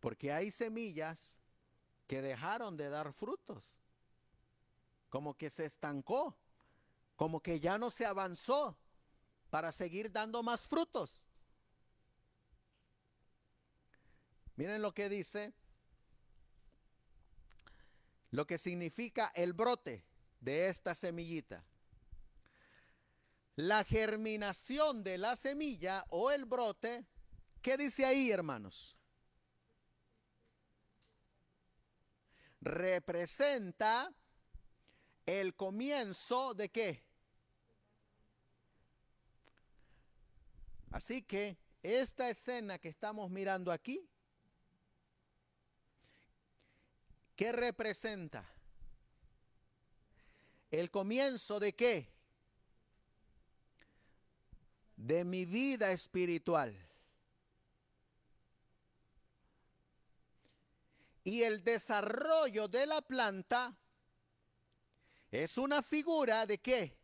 Porque hay semillas que dejaron de dar frutos, como que se estancó, como que ya no se avanzó para seguir dando más frutos. Miren lo que dice lo que significa el brote de esta semillita. La germinación de la semilla o el brote, ¿qué dice ahí, hermanos? Representa el comienzo de qué? Así que esta escena que estamos mirando aquí ¿Qué representa? ¿El comienzo de qué? De mi vida espiritual. Y el desarrollo de la planta es una figura de qué?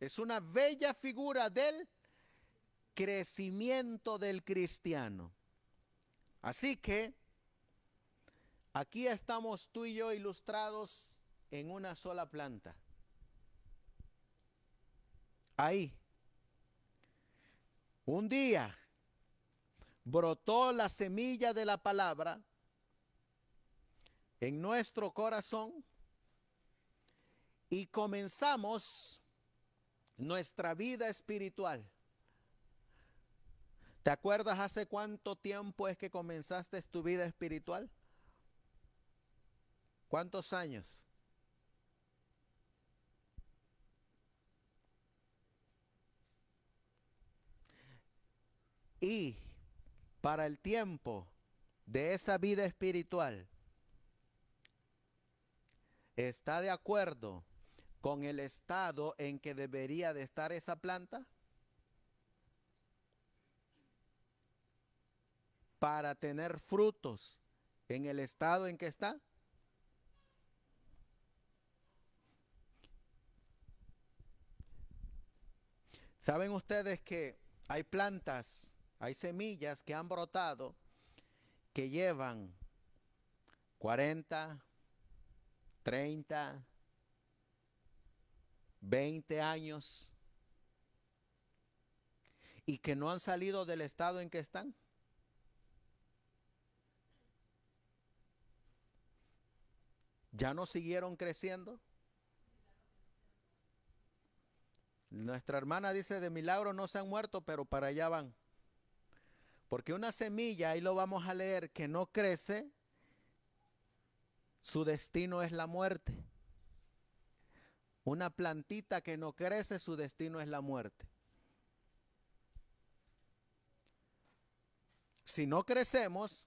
Es una bella figura del crecimiento del cristiano. Así que Aquí estamos tú y yo ilustrados en una sola planta. Ahí. Un día brotó la semilla de la palabra en nuestro corazón y comenzamos nuestra vida espiritual. ¿Te acuerdas hace cuánto tiempo es que comenzaste tu vida espiritual? ¿Cuántos años? Y para el tiempo de esa vida espiritual, ¿está de acuerdo con el estado en que debería de estar esa planta? Para tener frutos en el estado en que está. Saben ustedes que hay plantas, hay semillas que han brotado que llevan 40, 30, 20 años y que no han salido del estado en que están. Ya no siguieron creciendo. Nuestra hermana dice, de milagro no se han muerto, pero para allá van. Porque una semilla, ahí lo vamos a leer, que no crece, su destino es la muerte. Una plantita que no crece, su destino es la muerte. Si no crecemos,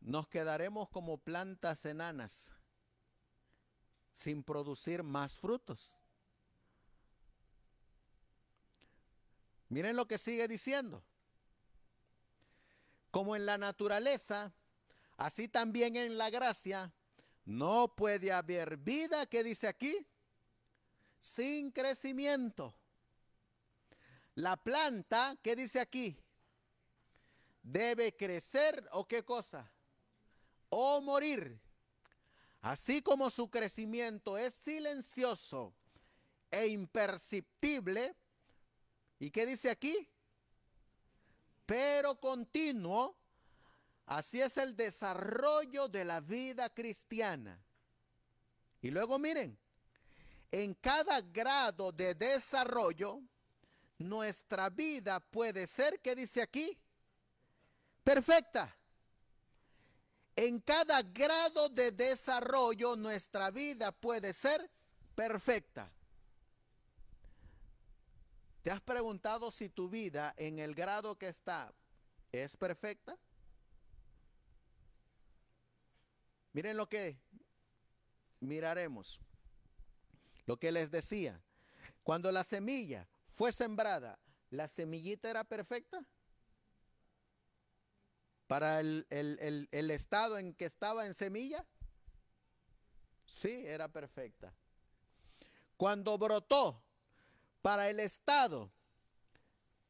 nos quedaremos como plantas enanas sin producir más frutos. Miren lo que sigue diciendo. Como en la naturaleza, así también en la gracia, no puede haber vida, que dice aquí, sin crecimiento. La planta, ¿qué dice aquí? Debe crecer o qué cosa? O morir así como su crecimiento es silencioso e imperceptible. ¿Y qué dice aquí? Pero continuo, así es el desarrollo de la vida cristiana. Y luego miren, en cada grado de desarrollo, nuestra vida puede ser, ¿qué dice aquí? Perfecta. En cada grado de desarrollo nuestra vida puede ser perfecta. ¿Te has preguntado si tu vida en el grado que está es perfecta? Miren lo que miraremos. Lo que les decía. Cuando la semilla fue sembrada, ¿la semillita era perfecta? para el, estado en que estaba en semilla, sí, era perfecta. Cuando brotó para el estado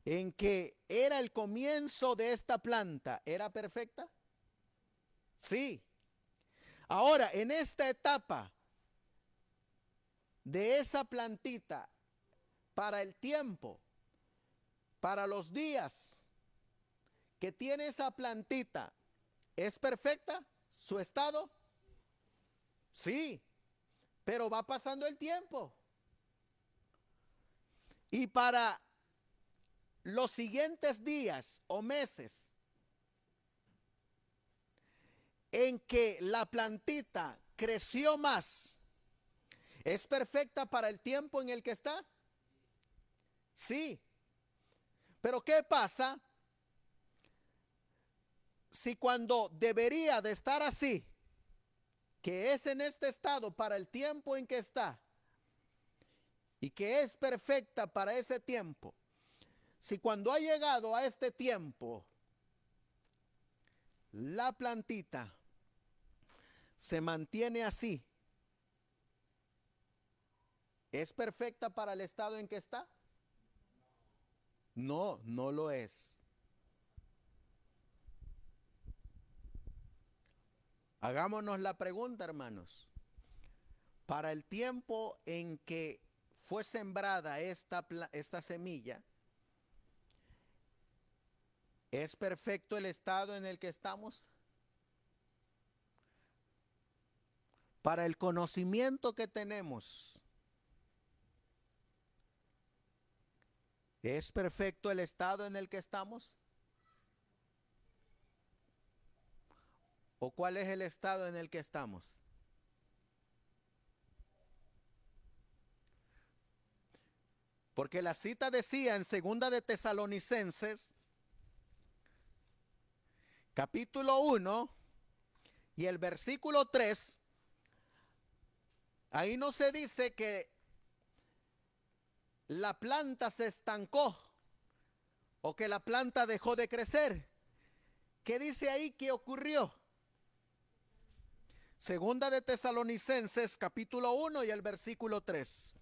en que era el comienzo de esta planta, ¿era perfecta? Sí. Ahora, en esta etapa de esa plantita, para el tiempo, para los días, que tiene esa plantita es perfecta, su estado, sí, pero va pasando el tiempo. Y para los siguientes días o meses en que la plantita creció más, ¿es perfecta para el tiempo en el que está? Sí. Pero ¿qué pasa? si cuando debería de estar así, que es en este estado para el tiempo en que está, y que es perfecta para ese tiempo, si cuando ha llegado a este tiempo, la plantita se mantiene así, ¿es perfecta para el estado en que está? No, no lo es. Hagámonos la pregunta, hermanos. Para el tiempo en que fue sembrada esta, esta semilla, ¿es perfecto el estado en el que estamos? Para el conocimiento que tenemos, ¿es perfecto el estado en el que estamos? ¿O cuál es el estado en el que estamos? Porque la cita decía en segunda de Tesalonicenses, capítulo 1 y el versículo 3, ahí no se dice que la planta se estancó o que la planta dejó de crecer. ¿Qué dice ahí que ocurrió? Segunda de Tesalonicenses capítulo 1 y el versículo 3.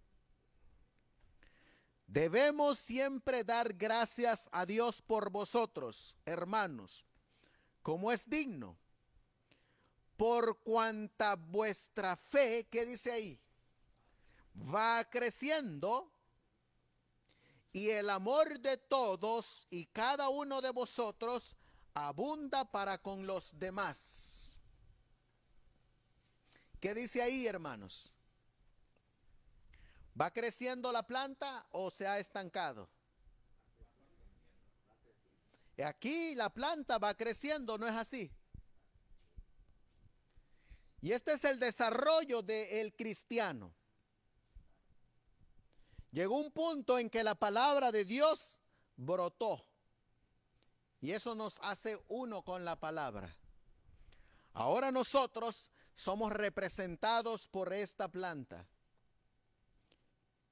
Debemos siempre dar gracias a Dios por vosotros, hermanos, como es digno, por cuanta vuestra fe, ¿qué dice ahí? Va creciendo y el amor de todos y cada uno de vosotros abunda para con los demás. ¿Qué dice ahí, hermanos? ¿Va creciendo la planta o se ha estancado? Aquí la planta va creciendo, ¿no es así? Y este es el desarrollo del el cristiano. Llegó un punto en que la palabra de Dios brotó. Y eso nos hace uno con la palabra. Ahora nosotros somos representados por esta planta.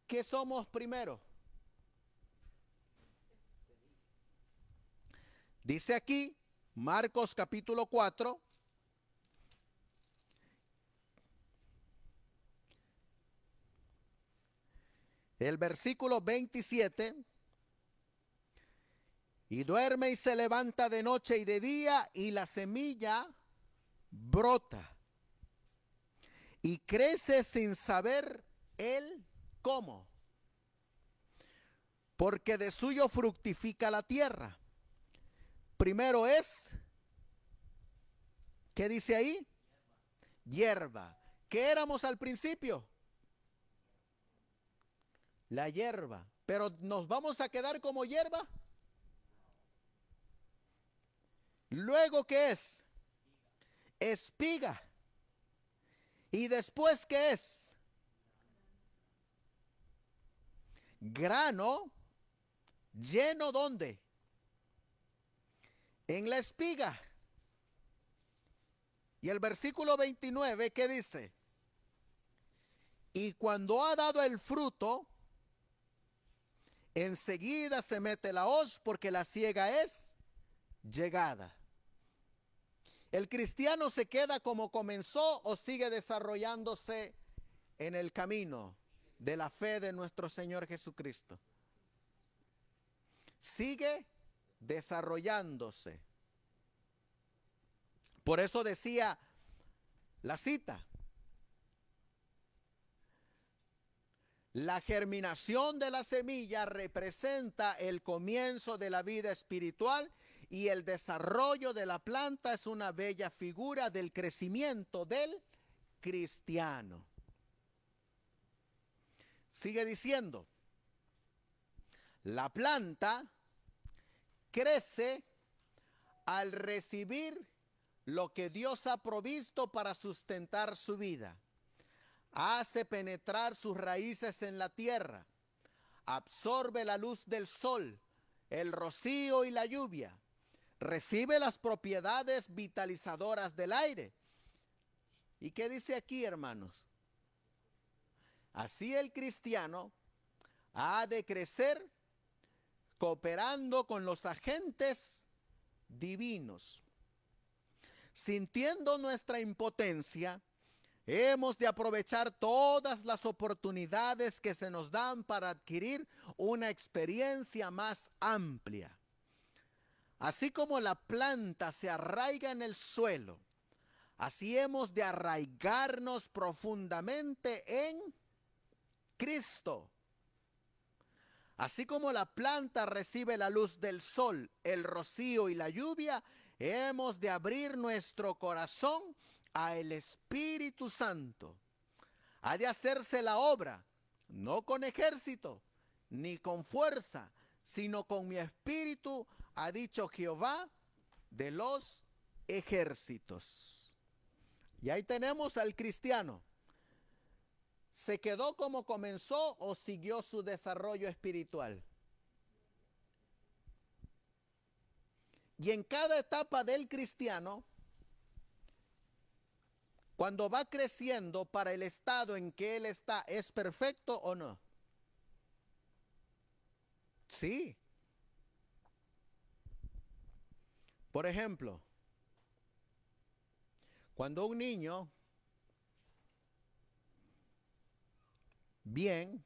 ¿Qué somos primero? Dice aquí Marcos capítulo 4. El versículo 27. Y duerme y se levanta de noche y de día y la semilla brota y crece sin saber él cómo. Porque de suyo fructifica la tierra. Primero es, ¿qué dice ahí? Hierba. ¿Qué éramos al principio? La hierba. Pero nos vamos a quedar como hierba. Luego, ¿qué es? Espiga. ¿Y después qué es? Grano lleno dónde? En la espiga. Y el versículo 29, ¿qué dice? Y cuando ha dado el fruto, enseguida se mete la hoz porque la ciega es llegada. ¿El cristiano se queda como comenzó o sigue desarrollándose en el camino de la fe de nuestro Señor Jesucristo? Sigue desarrollándose. Por eso decía la cita, La germinación de la semilla representa el comienzo de la vida espiritual y el desarrollo de la planta es una bella figura del crecimiento del cristiano. Sigue diciendo, la planta crece al recibir lo que Dios ha provisto para sustentar su vida. Hace penetrar sus raíces en la tierra. Absorbe la luz del sol, el rocío y la lluvia recibe las propiedades vitalizadoras del aire. ¿Y qué dice aquí, hermanos? Así el cristiano ha de crecer cooperando con los agentes divinos. Sintiendo nuestra impotencia, hemos de aprovechar todas las oportunidades que se nos dan para adquirir una experiencia más amplia. Así como la planta se arraiga en el suelo, así hemos de arraigarnos profundamente en Cristo. Así como la planta recibe la luz del sol, el rocío y la lluvia, hemos de abrir nuestro corazón a el Espíritu Santo. Ha de hacerse la obra, no con ejército, ni con fuerza, sino con mi espíritu ha dicho Jehová de los ejércitos. Y ahí tenemos al cristiano. ¿Se quedó como comenzó o siguió su desarrollo espiritual? Y en cada etapa del cristiano, cuando va creciendo para el estado en que él está, ¿es perfecto o no? Sí, Por ejemplo, cuando un niño bien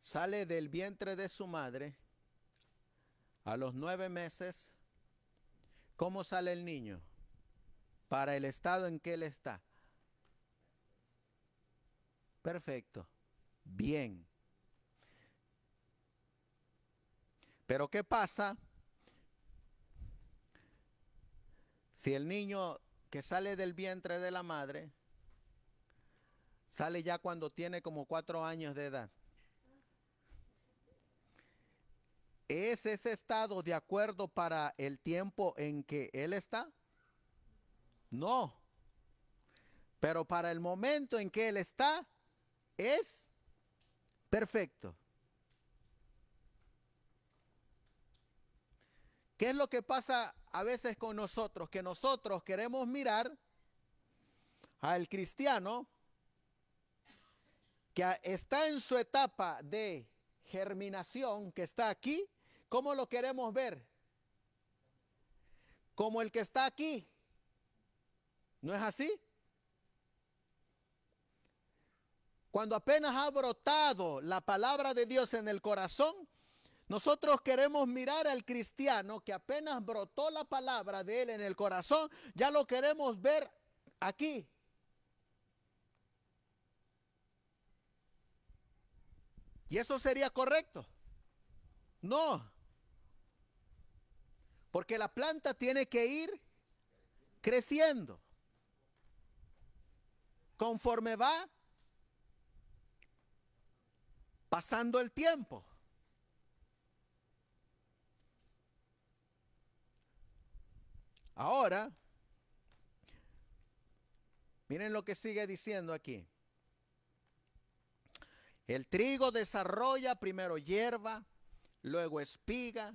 sale del vientre de su madre a los nueve meses, ¿cómo sale el niño? Para el estado en que él está. Perfecto. Bien. Pero ¿qué pasa si el niño que sale del vientre de la madre sale ya cuando tiene como cuatro años de edad? ¿Es ese estado de acuerdo para el tiempo en que él está? No. Pero para el momento en que él está, es perfecto. ¿Qué es lo que pasa a veces con nosotros? Que nosotros queremos mirar al cristiano que está en su etapa de germinación, que está aquí, ¿cómo lo queremos ver? Como el que está aquí. ¿No es así? Cuando apenas ha brotado la palabra de Dios en el corazón, nosotros queremos mirar al cristiano que apenas brotó la palabra de él en el corazón, ya lo queremos ver aquí. ¿Y eso sería correcto? No. Porque la planta tiene que ir creciendo. Conforme va pasando el tiempo. Ahora, miren lo que sigue diciendo aquí. El trigo desarrolla primero hierba, luego espiga,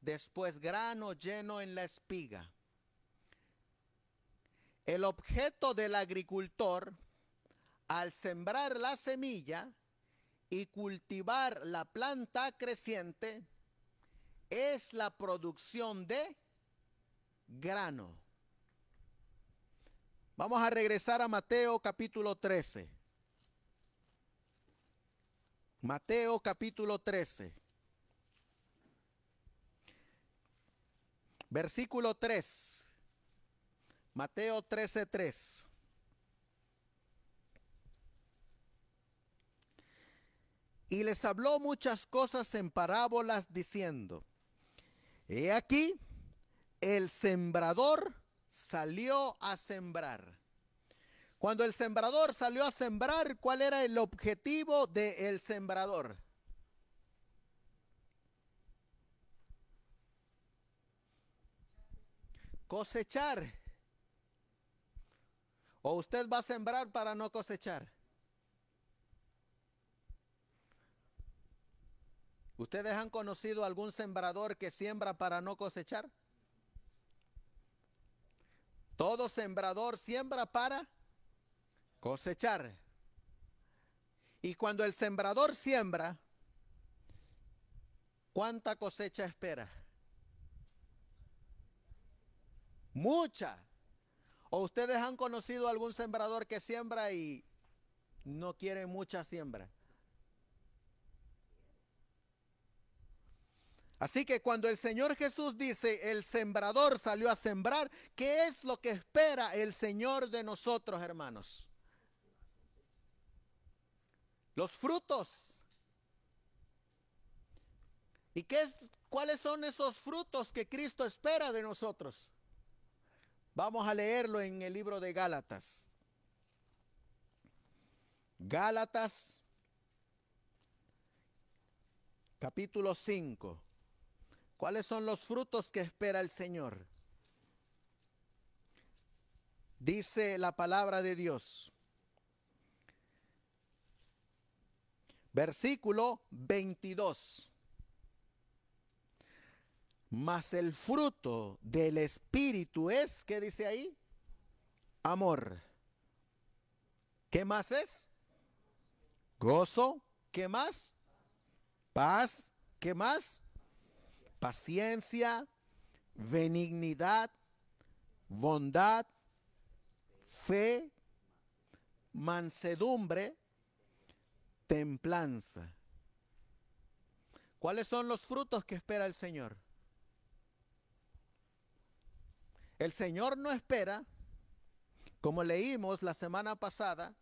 después grano lleno en la espiga. El objeto del agricultor, al sembrar la semilla y cultivar la planta creciente, es la producción de grano. Vamos a regresar a Mateo capítulo 13. Mateo capítulo 13. Versículo 3. Mateo 13, 3. Y les habló muchas cosas en parábolas diciendo, He aquí, el sembrador salió a sembrar. Cuando el sembrador salió a sembrar, ¿cuál era el objetivo del sembrador? Cosechar. ¿O usted va a sembrar para no cosechar? ¿Ustedes han conocido algún sembrador que siembra para no cosechar? Todo sembrador siembra para cosechar. Y cuando el sembrador siembra, ¿cuánta cosecha espera? Mucha. ¿O ustedes han conocido algún sembrador que siembra y no quiere mucha siembra? Así que cuando el Señor Jesús dice, el sembrador salió a sembrar, ¿qué es lo que espera el Señor de nosotros, hermanos? Los frutos. ¿Y qué, cuáles son esos frutos que Cristo espera de nosotros? Vamos a leerlo en el libro de Gálatas. Gálatas capítulo 5. ¿Cuáles son los frutos que espera el Señor? Dice la palabra de Dios. Versículo 22. Mas el fruto del Espíritu es, ¿qué dice ahí? Amor. ¿Qué más es? Gozo. ¿Qué más? Paz. ¿Qué más? paciencia, benignidad, bondad, fe, mansedumbre, templanza. ¿Cuáles son los frutos que espera el Señor? El Señor no espera, como leímos la semana pasada,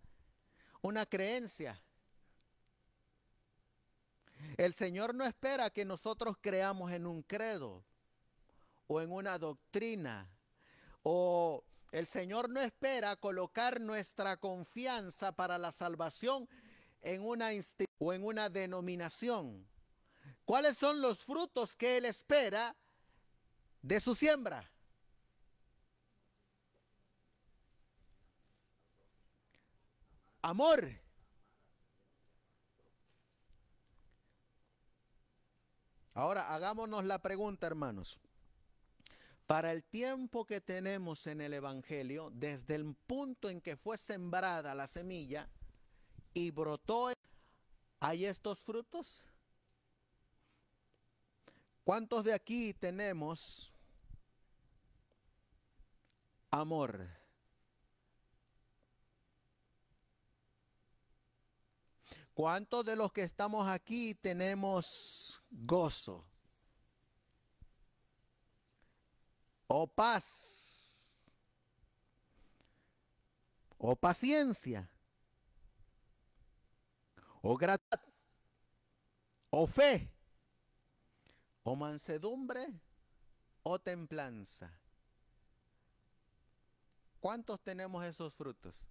una creencia el Señor no espera que nosotros creamos en un credo o en una doctrina o el Señor no espera colocar nuestra confianza para la salvación en una o en una denominación. ¿Cuáles son los frutos que Él espera de su siembra? Amor, Ahora, hagámonos la pregunta, hermanos. Para el tiempo que tenemos en el Evangelio, desde el punto en que fue sembrada la semilla y brotó, ¿hay estos frutos? ¿Cuántos de aquí tenemos amor? ¿Cuántos de los que estamos aquí tenemos gozo? ¿O paz? ¿O paciencia? ¿O gratitud? ¿O fe? ¿O mansedumbre? ¿O templanza? ¿Cuántos tenemos esos frutos?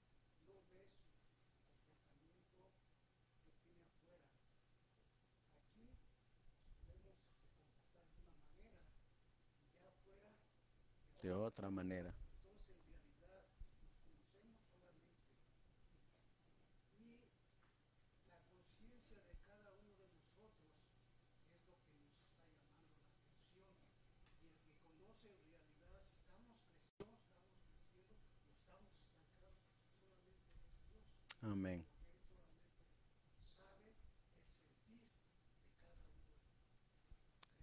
De otra manera. Entonces en realidad nos conocemos solamente. Y la conciencia de cada uno de nosotros es lo que nos está llamando la atención. Y el que conoce en realidad, si estamos creciendo, estamos creciendo, estamos estancados solamente en Amén.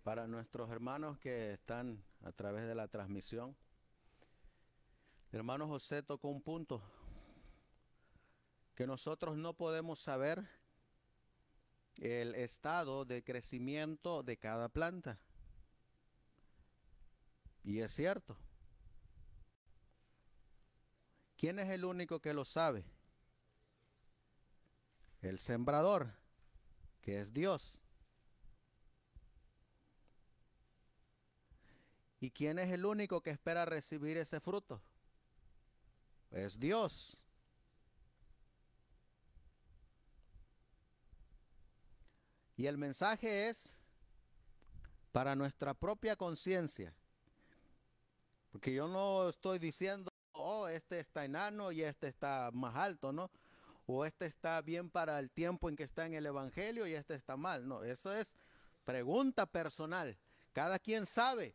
para nuestros hermanos que están a través de la transmisión. hermano José tocó un punto que nosotros no podemos saber el estado de crecimiento de cada planta. Y es cierto. ¿Quién es el único que lo sabe? El sembrador, que es Dios. ¿Y quién es el único que espera recibir ese fruto? Es Dios. Y el mensaje es para nuestra propia conciencia. Porque yo no estoy diciendo, oh, este está enano y este está más alto, ¿no? O este está bien para el tiempo en que está en el Evangelio y este está mal. No, eso es pregunta personal. Cada quien sabe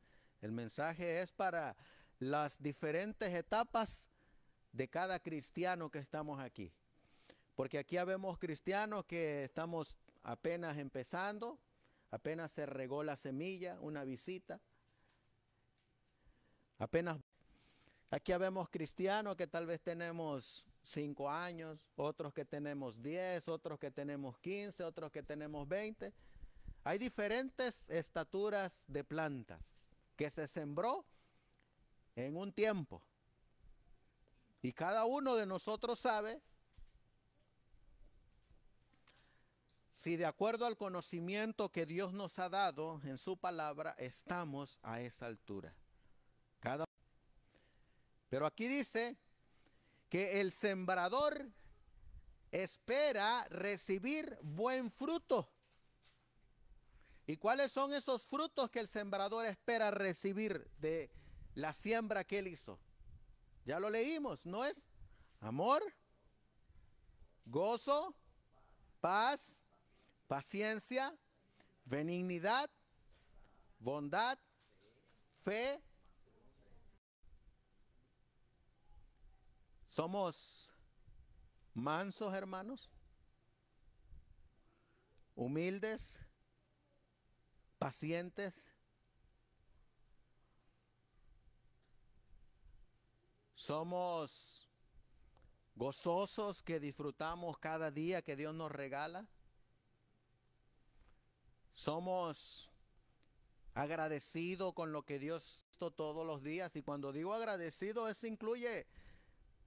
El mensaje es para las diferentes etapas de cada cristiano que estamos aquí. Porque aquí habemos cristianos que estamos apenas empezando, apenas se regó la semilla, una visita. Apenas aquí habemos cristianos que tal vez tenemos cinco años, otros que tenemos diez, otros que tenemos 15, otros que tenemos veinte. Hay diferentes estaturas de plantas que se sembró en un tiempo. Y cada uno de nosotros sabe si de acuerdo al conocimiento que Dios nos ha dado en su palabra estamos a esa altura. Cada Pero aquí dice que el sembrador espera recibir buen fruto. ¿Y cuáles son esos frutos que el sembrador espera recibir de la siembra que él hizo? Ya lo leímos, ¿no es? Amor, gozo, paz, paciencia, benignidad, bondad, fe. Somos mansos, hermanos, humildes, pacientes somos gozosos que disfrutamos cada día que Dios nos regala. Somos agradecidos con lo que Dios hizo todos los días. Y cuando digo agradecido, eso incluye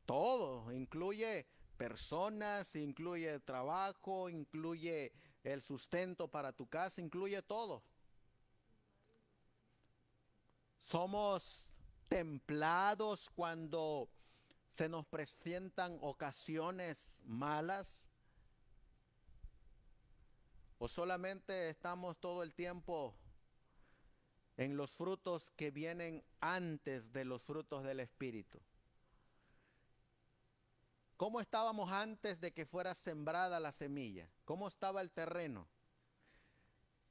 todo. Incluye personas, incluye trabajo, incluye el sustento para tu casa, incluye todo. Somos templados cuando se nos presentan ocasiones malas. O solamente estamos todo el tiempo en los frutos que vienen antes de los frutos del Espíritu. ¿Cómo estábamos antes de que fuera sembrada la semilla? ¿Cómo estaba el terreno?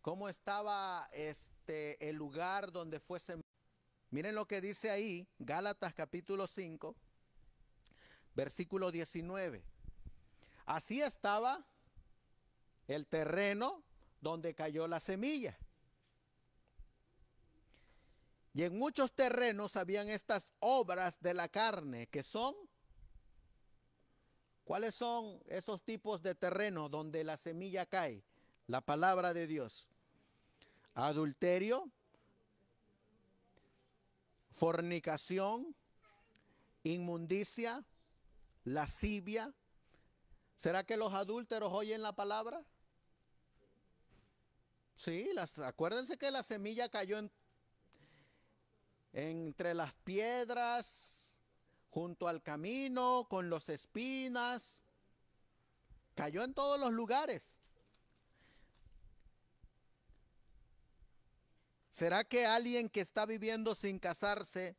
¿Cómo estaba este el lugar donde fue sembrada? Miren lo que dice ahí, Gálatas capítulo 5, versículo 19. Así estaba el terreno donde cayó la semilla. Y en muchos terrenos habían estas obras de la carne que son, ¿cuáles son esos tipos de terreno donde la semilla cae? La palabra de Dios. Adulterio, fornicación, inmundicia, lascivia. ¿Será que los adúlteros oyen la palabra? Sí, las, acuérdense que la semilla cayó entre las piedras, junto al camino, con las espinas. Cayó en todos los lugares. ¿Será que alguien que está viviendo sin casarse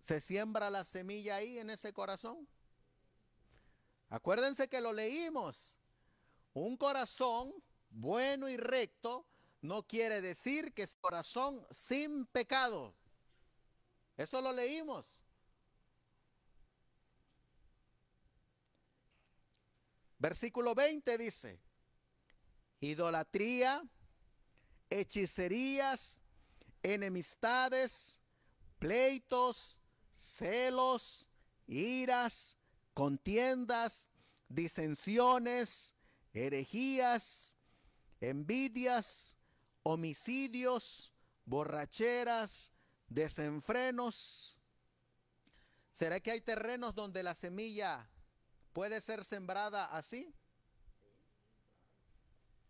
se siembra la semilla ahí en ese corazón? Acuérdense que lo leímos. Un corazón bueno y recto no quiere decir que es corazón sin pecado. Eso lo leímos. Versículo 20 dice, idolatría hechicerías, enemistades, pleitos, celos, iras, contiendas, disensiones, herejías, envidias, homicidios, borracheras, desenfrenos. ¿Será que hay terrenos donde la semilla puede ser sembrada así?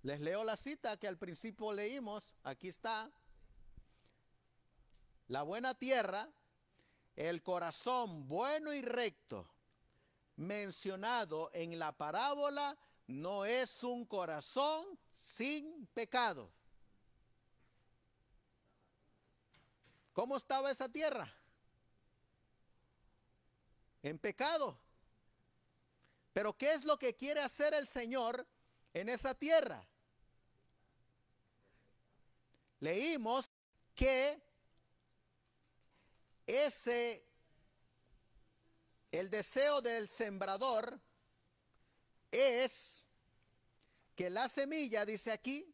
Les leo la cita que al principio leímos. Aquí está. La buena tierra, el corazón bueno y recto mencionado en la parábola no es un corazón sin pecado. ¿Cómo estaba esa tierra? En pecado. Pero ¿qué es lo que quiere hacer el Señor en esa tierra? leímos que ese, el deseo del sembrador es que la semilla, dice aquí,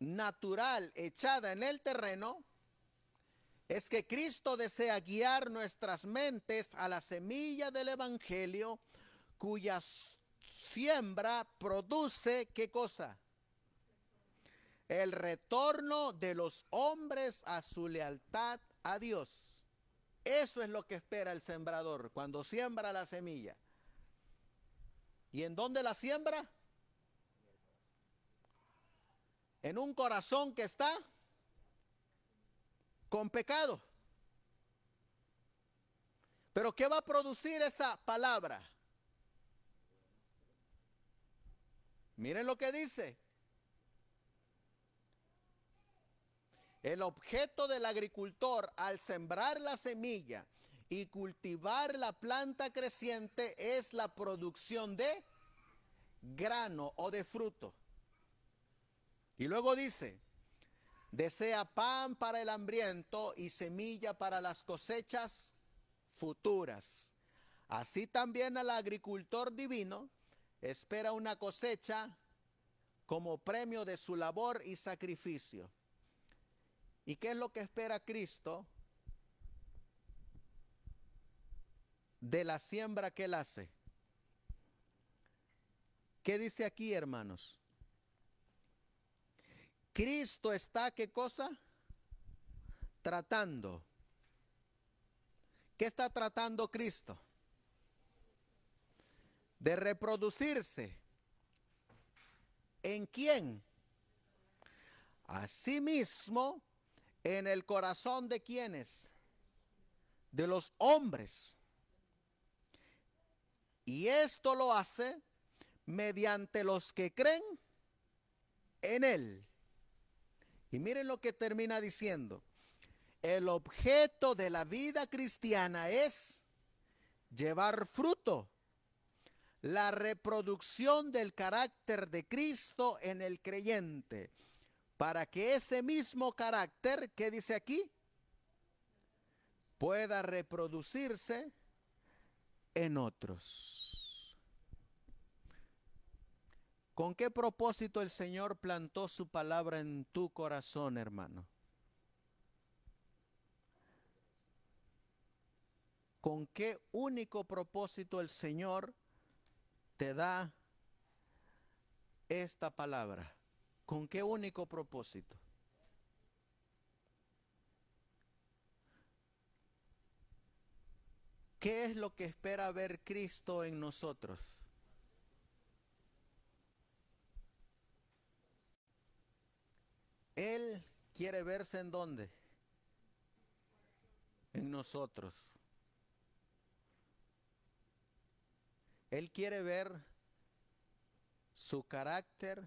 natural echada en el terreno, es que Cristo desea guiar nuestras mentes a la semilla del Evangelio cuya siembra produce qué cosa? el retorno de los hombres a su lealtad a Dios. Eso es lo que espera el sembrador cuando siembra la semilla. ¿Y en dónde la siembra? En un corazón que está con pecado. Pero ¿qué va a producir esa palabra? Miren lo que dice. El objeto del agricultor al sembrar la semilla y cultivar la planta creciente es la producción de grano o de fruto. Y luego dice, desea pan para el hambriento y semilla para las cosechas futuras. Así también al agricultor divino espera una cosecha como premio de su labor y sacrificio. ¿Y qué es lo que espera Cristo de la siembra que él hace? ¿Qué dice aquí, hermanos? Cristo está, ¿qué cosa? Tratando. ¿Qué está tratando Cristo? De reproducirse. ¿En quién? mismo en el corazón de quienes? De los hombres. Y esto lo hace mediante los que creen en Él. Y miren lo que termina diciendo. El objeto de la vida cristiana es llevar fruto, la reproducción del carácter de Cristo en el creyente para que ese mismo carácter que dice aquí pueda reproducirse en otros. ¿Con qué propósito el Señor plantó su palabra en tu corazón, hermano? ¿Con qué único propósito el Señor te da esta palabra? ¿Con qué único propósito? ¿Qué es lo que espera ver Cristo en nosotros? Él quiere verse en dónde? En nosotros. Él quiere ver su carácter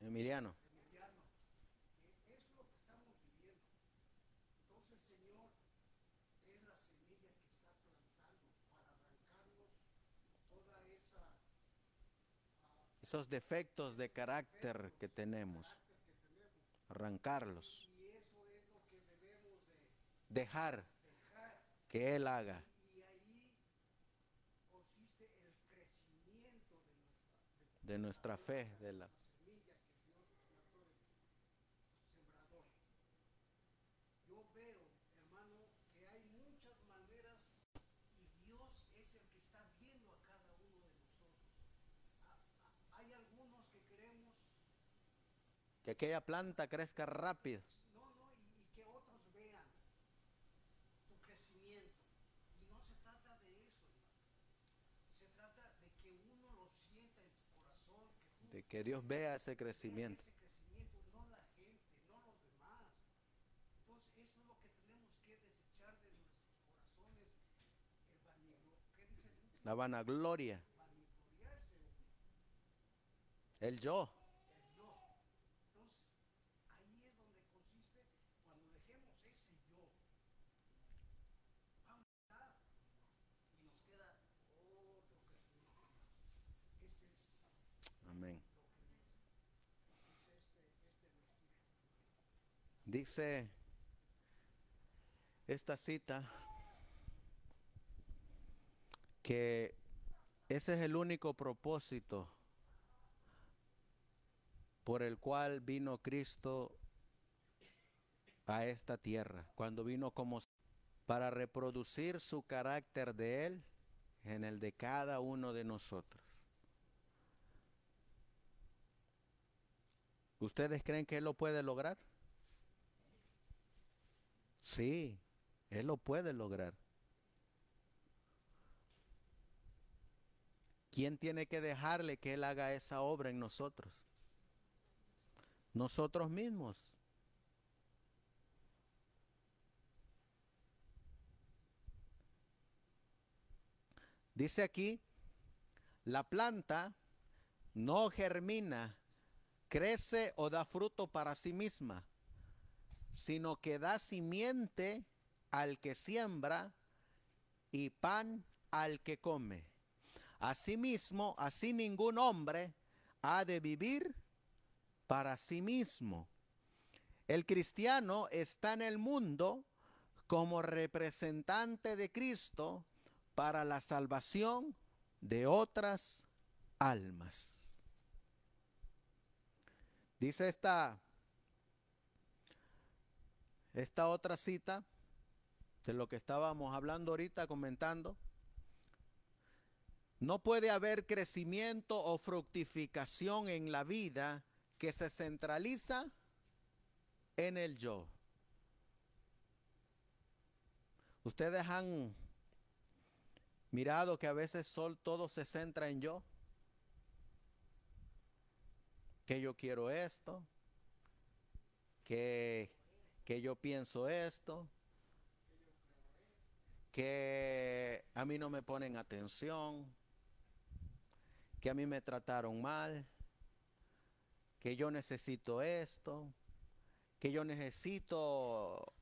Emiliano. Emiliano. Eso es lo que estamos viviendo. Entonces el Señor es la semilla que está plantando para arrancarnos toda esa... Uh, Esos defectos de carácter defectos, que tenemos. Carácter que tenemos. Arrancarlos. Y eso es lo que debemos de dejar, dejar que Él haga. de nuestra fe, de la semilla que Dios sembrador Yo veo, hermano, que hay muchas maneras y Dios es el que está viendo a cada uno de nosotros. Hay algunos que queremos que aquella planta crezca rápido. que Dios vea ese crecimiento. crecimiento, no la gente, no los demás. Entonces, eso es lo que tenemos que desechar de nuestros corazones. El vanigro, ¿qué dice la vanagloria. El yo. Dice esta cita que ese es el único propósito por el cual vino Cristo a esta tierra, cuando vino como para reproducir su carácter de Él en el de cada uno de nosotros. ¿Ustedes creen que Él lo puede lograr? Sí, Él lo puede lograr. ¿Quién tiene que dejarle que Él haga esa obra en nosotros? Nosotros mismos. Dice aquí, la planta no germina, crece o da fruto para sí misma sino que da simiente al que siembra y pan al que come. Asimismo, así ningún hombre ha de vivir para sí mismo. El cristiano está en el mundo como representante de Cristo para la salvación de otras almas. Dice esta esta otra cita de lo que estábamos hablando ahorita, comentando, no puede haber crecimiento o fructificación en la vida que se centraliza en el yo. Ustedes han mirado que a veces sol todo se centra en yo. Que yo quiero esto, que que yo pienso esto, que a mí no me ponen atención, que a mí me trataron mal, que yo necesito esto, que yo necesito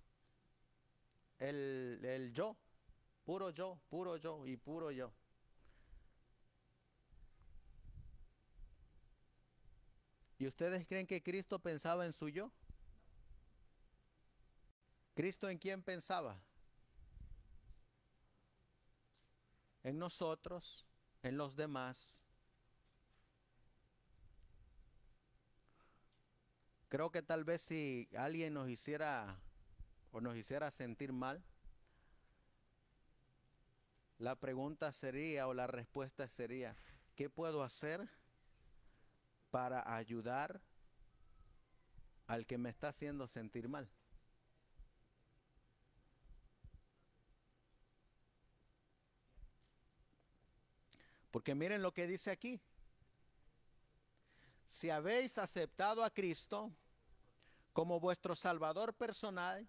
el, el yo, puro yo, puro yo y puro yo. ¿Y ustedes creen que Cristo pensaba en su yo? ¿Cristo en quién pensaba? En nosotros, en los demás. Creo que tal vez si alguien nos hiciera o nos hiciera sentir mal, la pregunta sería o la respuesta sería, ¿qué puedo hacer para ayudar al que me está haciendo sentir mal? Porque miren lo que dice aquí. Si habéis aceptado a Cristo como vuestro Salvador personal,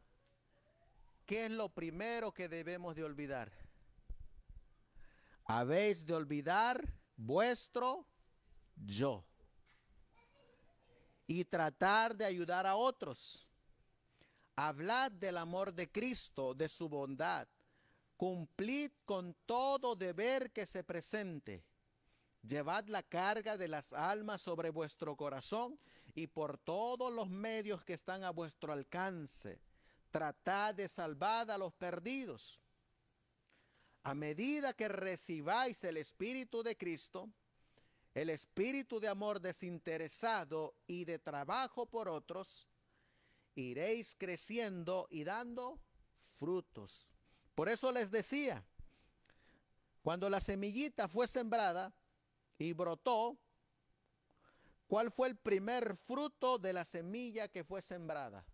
¿qué es lo primero que debemos de olvidar? Habéis de olvidar vuestro yo y tratar de ayudar a otros. Hablad del amor de Cristo, de su bondad, Cumplid con todo deber que se presente. Llevad la carga de las almas sobre vuestro corazón y por todos los medios que están a vuestro alcance. Tratad de salvar a los perdidos. A medida que recibáis el Espíritu de Cristo, el espíritu de amor desinteresado y de trabajo por otros, iréis creciendo y dando frutos por eso les decía, cuando la semillita fue sembrada y brotó, ¿cuál fue el primer fruto de la semilla que fue sembrada?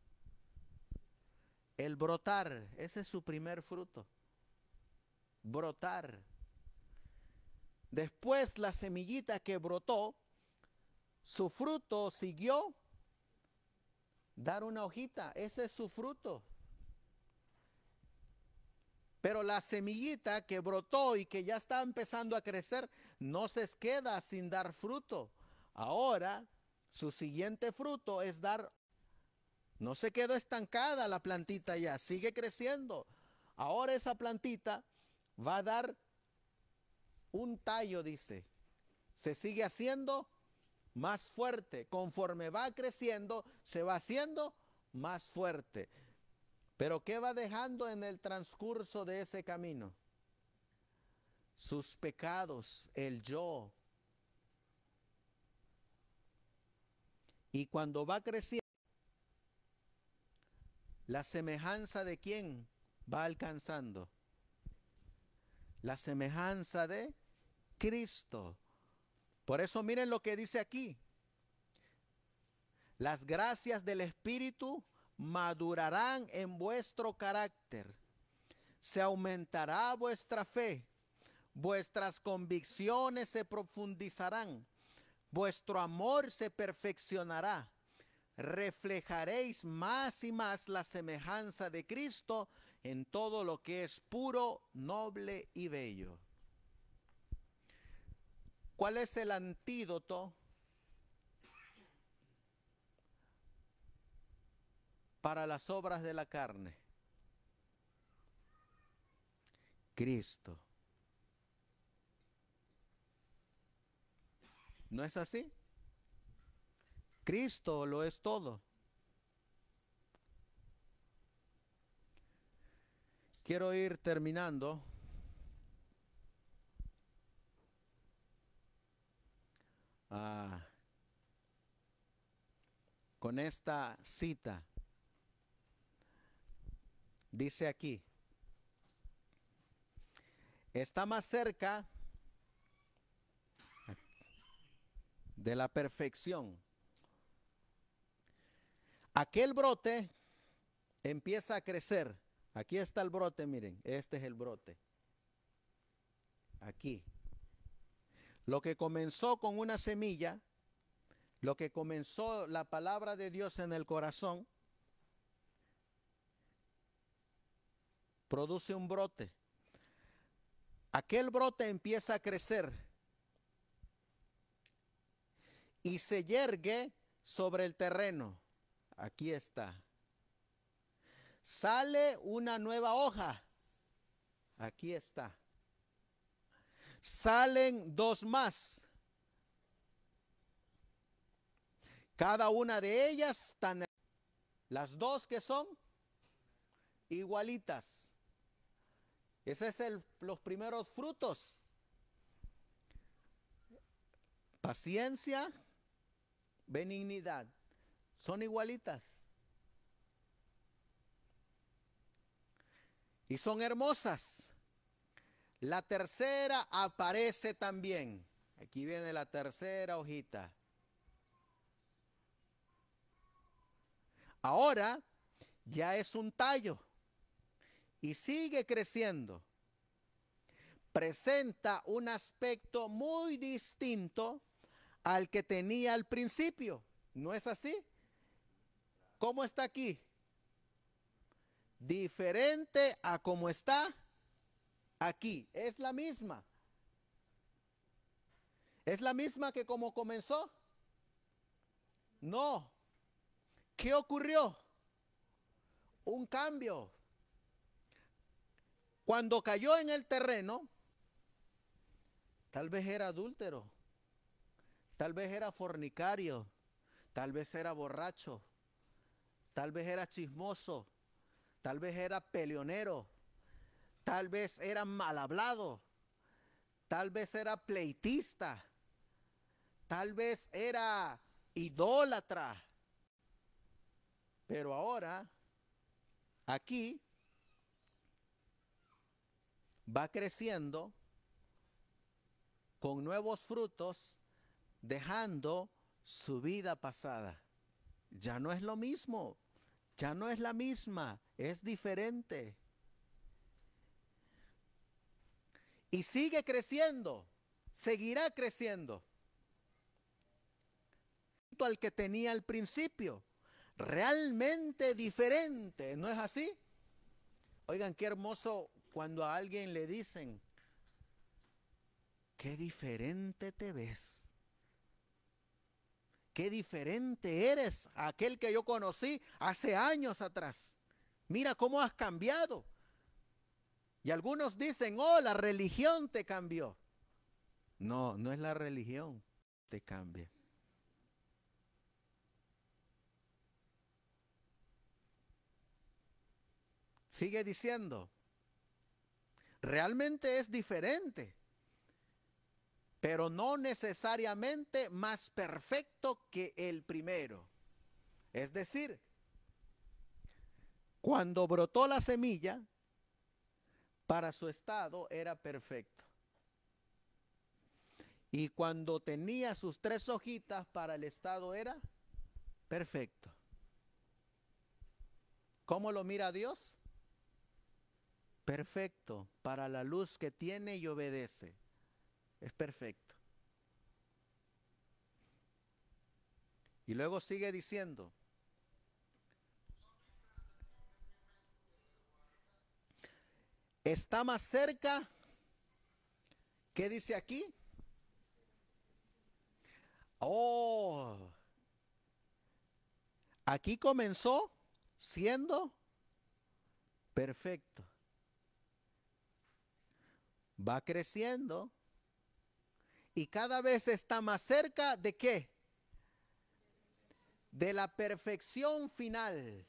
El brotar, ese es su primer fruto. Brotar. Después la semillita que brotó, su fruto siguió dar una hojita, ese es su fruto. Pero la semillita que brotó y que ya está empezando a crecer no se queda sin dar fruto. Ahora, su siguiente fruto es dar... No se quedó estancada la plantita ya, sigue creciendo. Ahora esa plantita va a dar un tallo, dice. Se sigue haciendo más fuerte. Conforme va creciendo, se va haciendo más fuerte. Pero ¿qué va dejando en el transcurso de ese camino? Sus pecados, el yo. Y cuando va creciendo, la semejanza de quién va alcanzando? La semejanza de Cristo. Por eso miren lo que dice aquí. Las gracias del Espíritu madurarán en vuestro carácter, se aumentará vuestra fe, vuestras convicciones se profundizarán, vuestro amor se perfeccionará, reflejaréis más y más la semejanza de Cristo en todo lo que es puro, noble y bello. ¿Cuál es el antídoto para las obras de la carne. Cristo. ¿No es así? Cristo lo es todo. Quiero ir terminando. Ah, con esta cita Dice aquí, está más cerca de la perfección. Aquel brote empieza a crecer. Aquí está el brote, miren, este es el brote. Aquí. Lo que comenzó con una semilla, lo que comenzó la palabra de Dios en el corazón, produce un brote. Aquel brote empieza a crecer y se yergue sobre el terreno. Aquí está. Sale una nueva hoja. Aquí está. Salen dos más. Cada una de ellas tan... Las dos que son igualitas. Ese es el, los primeros frutos. Paciencia, benignidad. Son igualitas. Y son hermosas. La tercera aparece también. Aquí viene la tercera hojita. Ahora ya es un tallo y sigue creciendo, presenta un aspecto muy distinto al que tenía al principio. ¿No es así? ¿Cómo está aquí? Diferente a cómo está aquí. Es la misma. ¿Es la misma que como comenzó? No. ¿Qué ocurrió? Un cambio. Cuando cayó en el terreno, tal vez era adúltero, tal vez era fornicario, tal vez era borracho, tal vez era chismoso, tal vez era peleonero, tal vez era mal hablado, tal vez era pleitista, tal vez era idólatra. Pero ahora, aquí, va creciendo con nuevos frutos, dejando su vida pasada. Ya no es lo mismo, ya no es la misma, es diferente. Y sigue creciendo, seguirá creciendo. Al que tenía al principio, realmente diferente, ¿no es así? Oigan, qué hermoso cuando a alguien le dicen, qué diferente te ves. Qué diferente eres a aquel que yo conocí hace años atrás. Mira cómo has cambiado. Y algunos dicen, oh, la religión te cambió. No, no es la religión te cambia. Sigue diciendo, realmente es diferente, pero no necesariamente más perfecto que el primero. Es decir, cuando brotó la semilla, para su estado era perfecto. Y cuando tenía sus tres hojitas, para el estado era perfecto. ¿Cómo lo mira Dios? perfecto para la luz que tiene y obedece. Es perfecto. Y luego sigue diciendo, está más cerca, ¿qué dice aquí? Oh, aquí comenzó siendo perfecto va creciendo y cada vez está más cerca de qué? De la perfección final.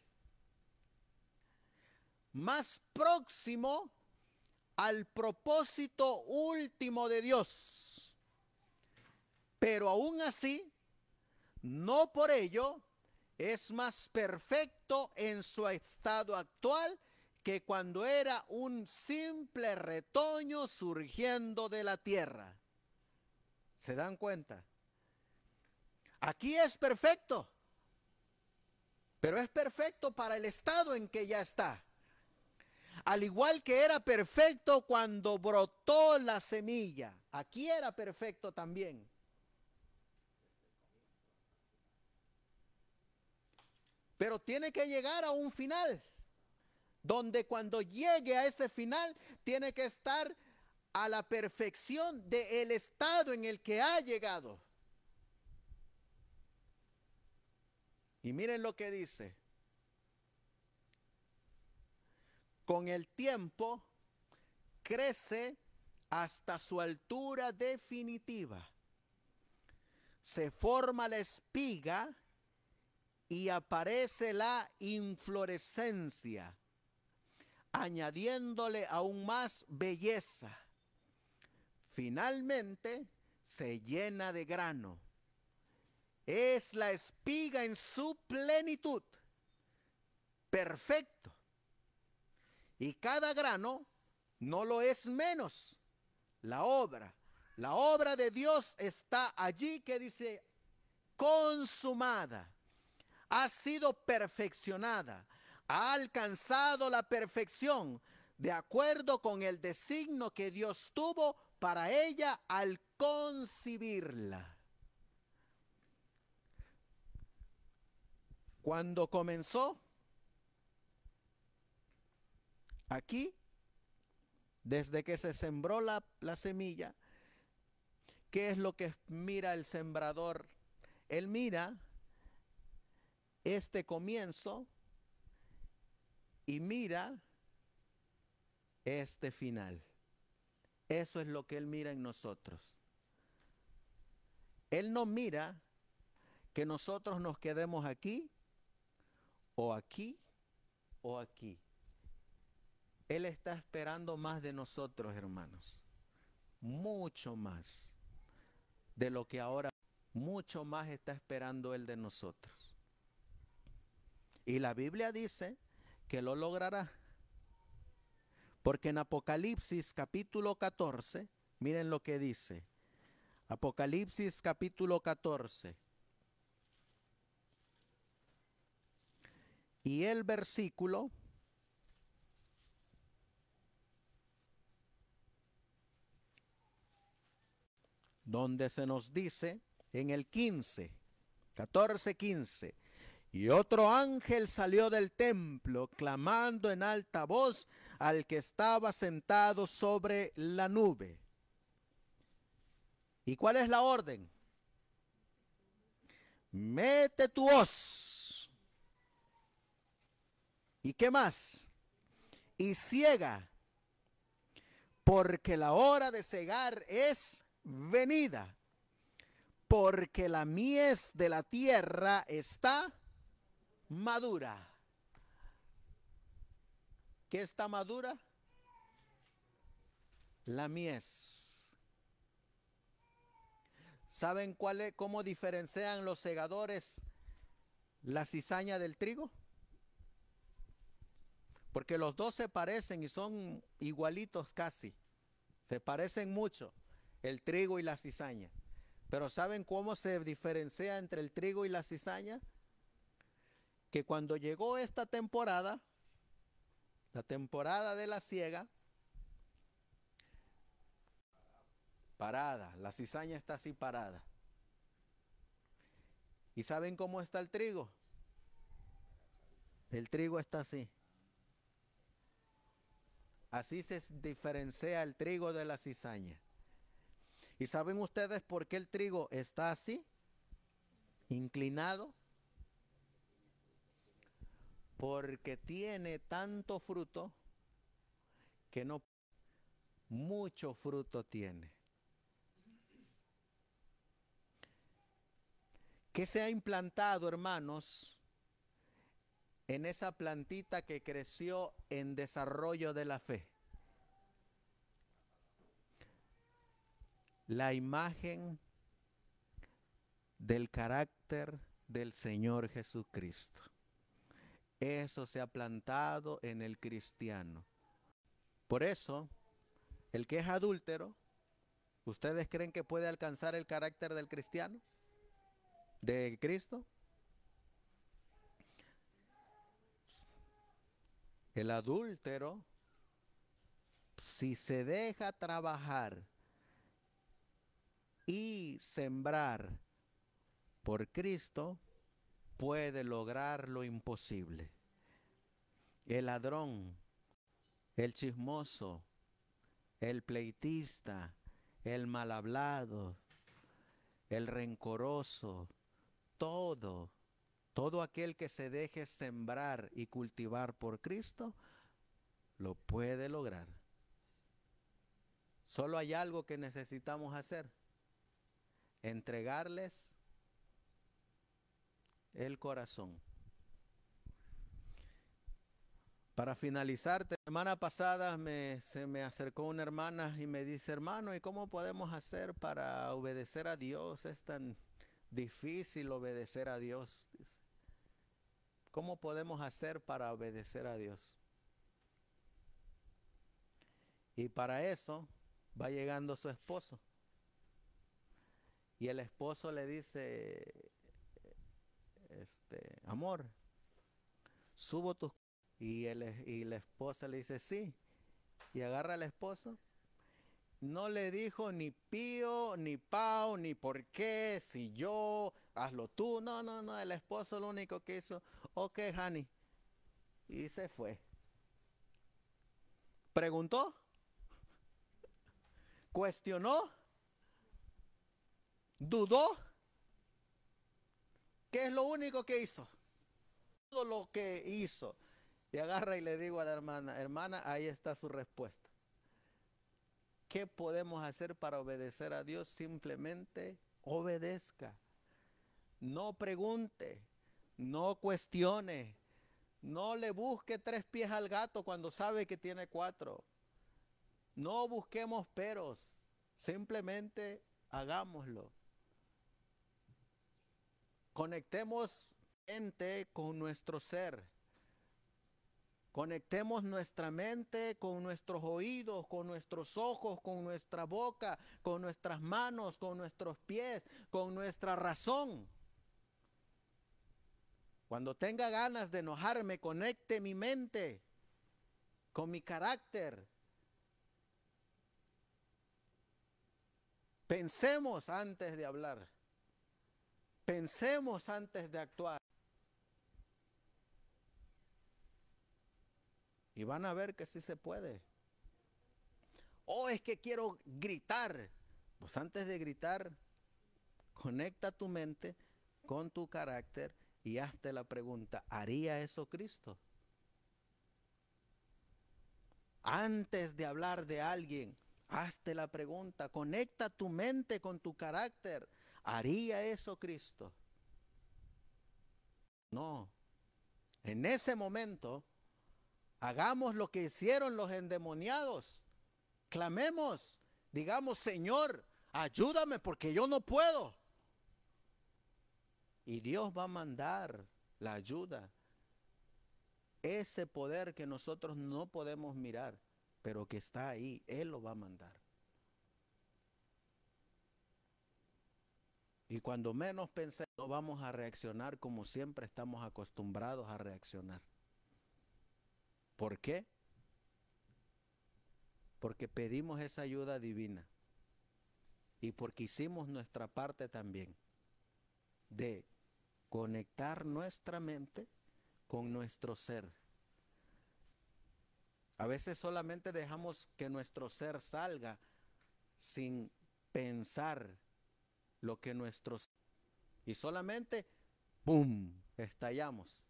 Más próximo al propósito último de Dios. Pero aún así, no por ello es más perfecto en su estado actual que cuando era un simple retoño surgiendo de la tierra. ¿Se dan cuenta? Aquí es perfecto, pero es perfecto para el estado en que ya está. Al igual que era perfecto cuando brotó la semilla, aquí era perfecto también. Pero tiene que llegar a un final donde cuando llegue a ese final tiene que estar a la perfección del estado en el que ha llegado. Y miren lo que dice. Con el tiempo crece hasta su altura definitiva. Se forma la espiga y aparece la inflorescencia añadiéndole aún más belleza. Finalmente se llena de grano. Es la espiga en su plenitud. Perfecto. Y cada grano no lo es menos. La obra, la obra de Dios está allí que dice consumada, ha sido perfeccionada, ha alcanzado la perfección de acuerdo con el designo que Dios tuvo para ella al concibirla. Cuando comenzó aquí, desde que se sembró la, la semilla, ¿qué es lo que mira el sembrador? Él mira este comienzo y mira este final. Eso es lo que Él mira en nosotros. Él no mira que nosotros nos quedemos aquí o aquí o aquí. Él está esperando más de nosotros, hermanos. Mucho más de lo que ahora, mucho más está esperando Él de nosotros. Y la Biblia dice que lo logrará. Porque en Apocalipsis capítulo 14, miren lo que dice. Apocalipsis capítulo 14. Y el versículo donde se nos dice en el 15, 14, 15, y otro ángel salió del templo, clamando en alta voz al que estaba sentado sobre la nube. ¿Y cuál es la orden? Mete tu hoz. ¿Y qué más? Y ciega, porque la hora de cegar es venida, porque la mies de la tierra está madura. ¿Qué está madura? La mies. ¿Saben cuál cómo diferencian los segadores la cizaña del trigo? Porque los dos se parecen y son igualitos casi. Se parecen mucho el trigo y la cizaña. Pero ¿saben cómo se diferencia entre el trigo y la cizaña? que cuando llegó esta temporada, la temporada de la ciega, parada, la cizaña está así parada. ¿Y saben cómo está el trigo? El trigo está así. Así se diferencia el trigo de la cizaña. ¿Y saben ustedes por qué el trigo está así? Inclinado porque tiene tanto fruto que no mucho fruto tiene. ¿Qué se ha implantado, hermanos, en esa plantita que creció en desarrollo de la fe? La imagen del carácter del Señor Jesucristo. Eso se ha plantado en el cristiano. Por eso, el que es adúltero, ¿ustedes creen que puede alcanzar el carácter del cristiano? ¿De Cristo? El adúltero, si se deja trabajar y sembrar por Cristo, puede lograr lo imposible. El ladrón, el chismoso, el pleitista, el mal hablado, el rencoroso, todo, todo aquel que se deje sembrar y cultivar por Cristo, lo puede lograr. Solo hay algo que necesitamos hacer, entregarles el corazón. Para finalizar, semana pasada se me acercó una hermana y me dice, hermano, ¿y cómo podemos hacer para obedecer a Dios? Es tan difícil obedecer a Dios. ¿Cómo podemos hacer para obedecer a Dios? Y para eso va llegando su esposo. Y el esposo le dice, este, amor, subo tus... Y, y la esposa le dice, sí. Y agarra al esposo. No le dijo ni pío, ni pau ni por qué, si yo, hazlo tú. No, no, no, el esposo lo único que hizo, ok, honey. Y se fue. ¿Preguntó? ¿Cuestionó? ¿Dudó? ¿Qué es lo único que hizo? Todo lo que hizo. Y agarra y le digo a la hermana, hermana, ahí está su respuesta. ¿Qué podemos hacer para obedecer a Dios? Simplemente obedezca. No pregunte, no cuestione, no le busque tres pies al gato cuando sabe que tiene cuatro. No busquemos peros, simplemente hagámoslo. Conectemos mente con nuestro ser. Conectemos nuestra mente con nuestros oídos, con nuestros ojos, con nuestra boca, con nuestras manos, con nuestros pies, con nuestra razón. Cuando tenga ganas de enojarme, conecte mi mente con mi carácter. Pensemos antes de hablar. Pensemos antes de actuar. Y van a ver que sí se puede. O oh, es que quiero gritar. Pues antes de gritar, conecta tu mente con tu carácter y hazte la pregunta, ¿haría eso Cristo? Antes de hablar de alguien, hazte la pregunta, conecta tu mente con tu carácter ¿Haría eso Cristo? No. En ese momento, hagamos lo que hicieron los endemoniados. Clamemos, digamos, Señor, ayúdame porque yo no puedo. Y Dios va a mandar la ayuda. Ese poder que nosotros no podemos mirar, pero que está ahí, Él lo va a mandar. Y cuando menos pensemos, vamos a reaccionar como siempre estamos acostumbrados a reaccionar. ¿Por qué? Porque pedimos esa ayuda divina y porque hicimos nuestra parte también de conectar nuestra mente con nuestro ser. A veces solamente dejamos que nuestro ser salga sin pensar lo que nuestros... Y solamente, ¡pum!, estallamos.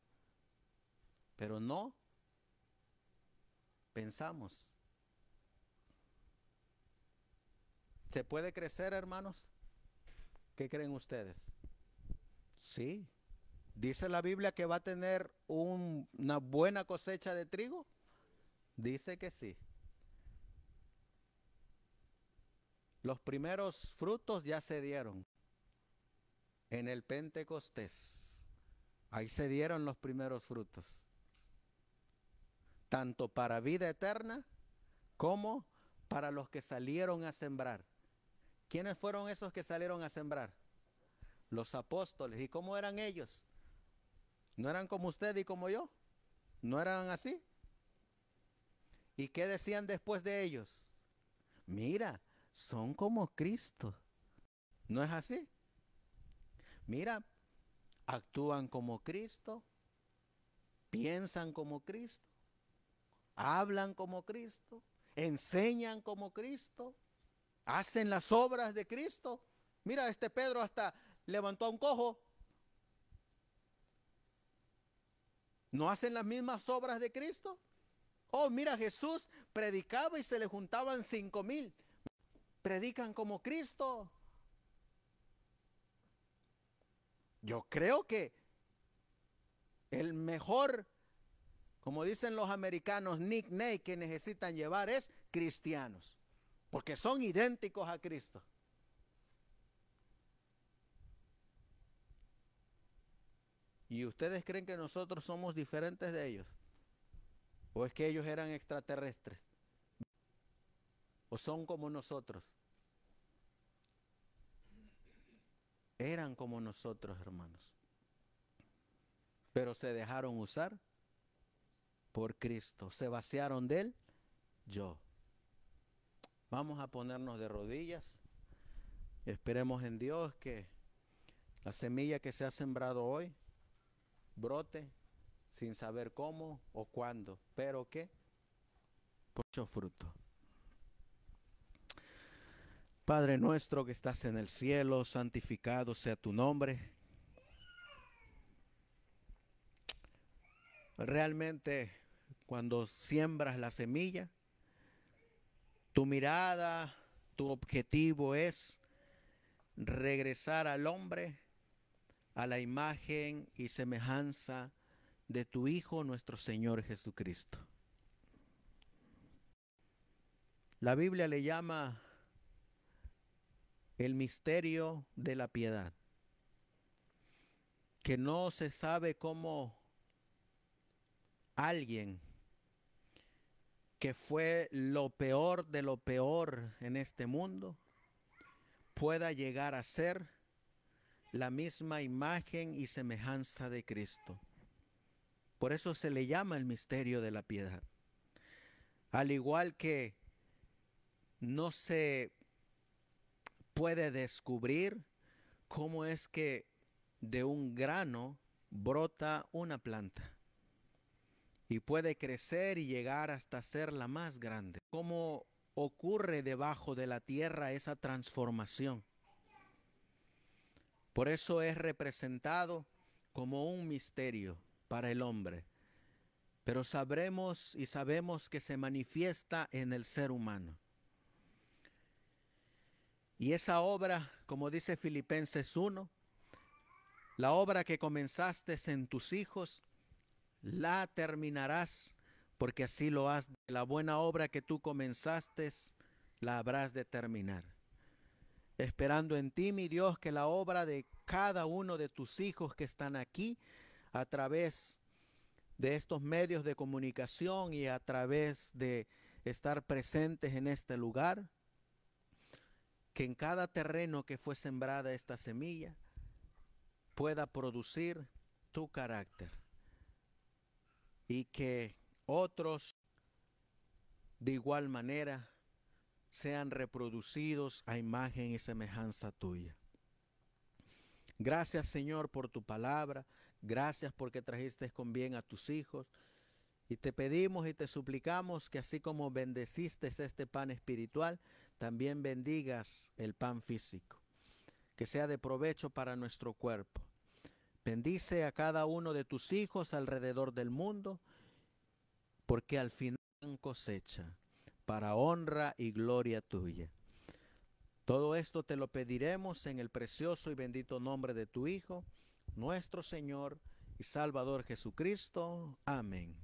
Pero no pensamos. ¿Se puede crecer, hermanos? ¿Qué creen ustedes? Sí. ¿Dice la Biblia que va a tener una buena cosecha de trigo? Dice que sí. Los primeros frutos ya se dieron en el Pentecostés. Ahí se dieron los primeros frutos, tanto para vida eterna como para los que salieron a sembrar. ¿Quiénes fueron esos que salieron a sembrar? Los apóstoles. ¿Y cómo eran ellos? ¿No eran como usted y como yo? ¿No eran así? ¿Y qué decían después de ellos? Mira, son como Cristo. ¿No es así? Mira, actúan como Cristo, piensan como Cristo, hablan como Cristo, enseñan como Cristo, hacen las obras de Cristo. Mira, este Pedro hasta levantó a un cojo. ¿No hacen las mismas obras de Cristo? Oh, mira, Jesús predicaba y se le juntaban cinco mil predican como Cristo. Yo creo que el mejor, como dicen los americanos, nickname que necesitan llevar es cristianos, porque son idénticos a Cristo. ¿Y ustedes creen que nosotros somos diferentes de ellos? ¿O es que ellos eran extraterrestres? o son como nosotros. Eran como nosotros, hermanos. Pero se dejaron usar por Cristo. Se vaciaron de él, yo. Vamos a ponernos de rodillas. esperemos en Dios que la semilla que se ha sembrado hoy brote sin saber cómo o cuándo, pero que mucho fruto. Padre nuestro que estás en el cielo, santificado sea tu nombre. Realmente cuando siembras la semilla, tu mirada, tu objetivo es regresar al hombre a la imagen y semejanza de tu Hijo nuestro Señor Jesucristo. La Biblia le llama el misterio de la piedad, que no se sabe cómo alguien que fue lo peor de lo peor en este mundo pueda llegar a ser la misma imagen y semejanza de Cristo. Por eso se le llama el misterio de la piedad. Al igual que no se puede descubrir cómo es que de un grano brota una planta y puede crecer y llegar hasta ser la más grande. ¿Cómo ocurre debajo de la tierra esa transformación? Por eso es representado como un misterio para el hombre, pero sabremos y sabemos que se manifiesta en el ser humano. Y esa obra, como dice Filipenses 1, la obra que comenzaste en tus hijos, la terminarás, porque así lo has. La buena obra que tú comenzaste, la habrás de terminar. Esperando en ti, mi Dios, que la obra de cada uno de tus hijos que están aquí, a través de estos medios de comunicación y a través de estar presentes en este lugar, que en cada terreno que fue sembrada esta semilla pueda producir tu carácter y que otros de igual manera sean reproducidos a imagen y semejanza tuya. Gracias Señor por tu palabra, gracias porque trajiste con bien a tus hijos y te pedimos y te suplicamos que así como bendeciste este pan espiritual, también bendigas el pan físico, que sea de provecho para nuestro cuerpo. Bendice a cada uno de tus hijos alrededor del mundo, porque al final cosecha para honra y gloria tuya. Todo esto te lo pediremos en el precioso y bendito nombre de tu Hijo, nuestro Señor y Salvador Jesucristo. Amén.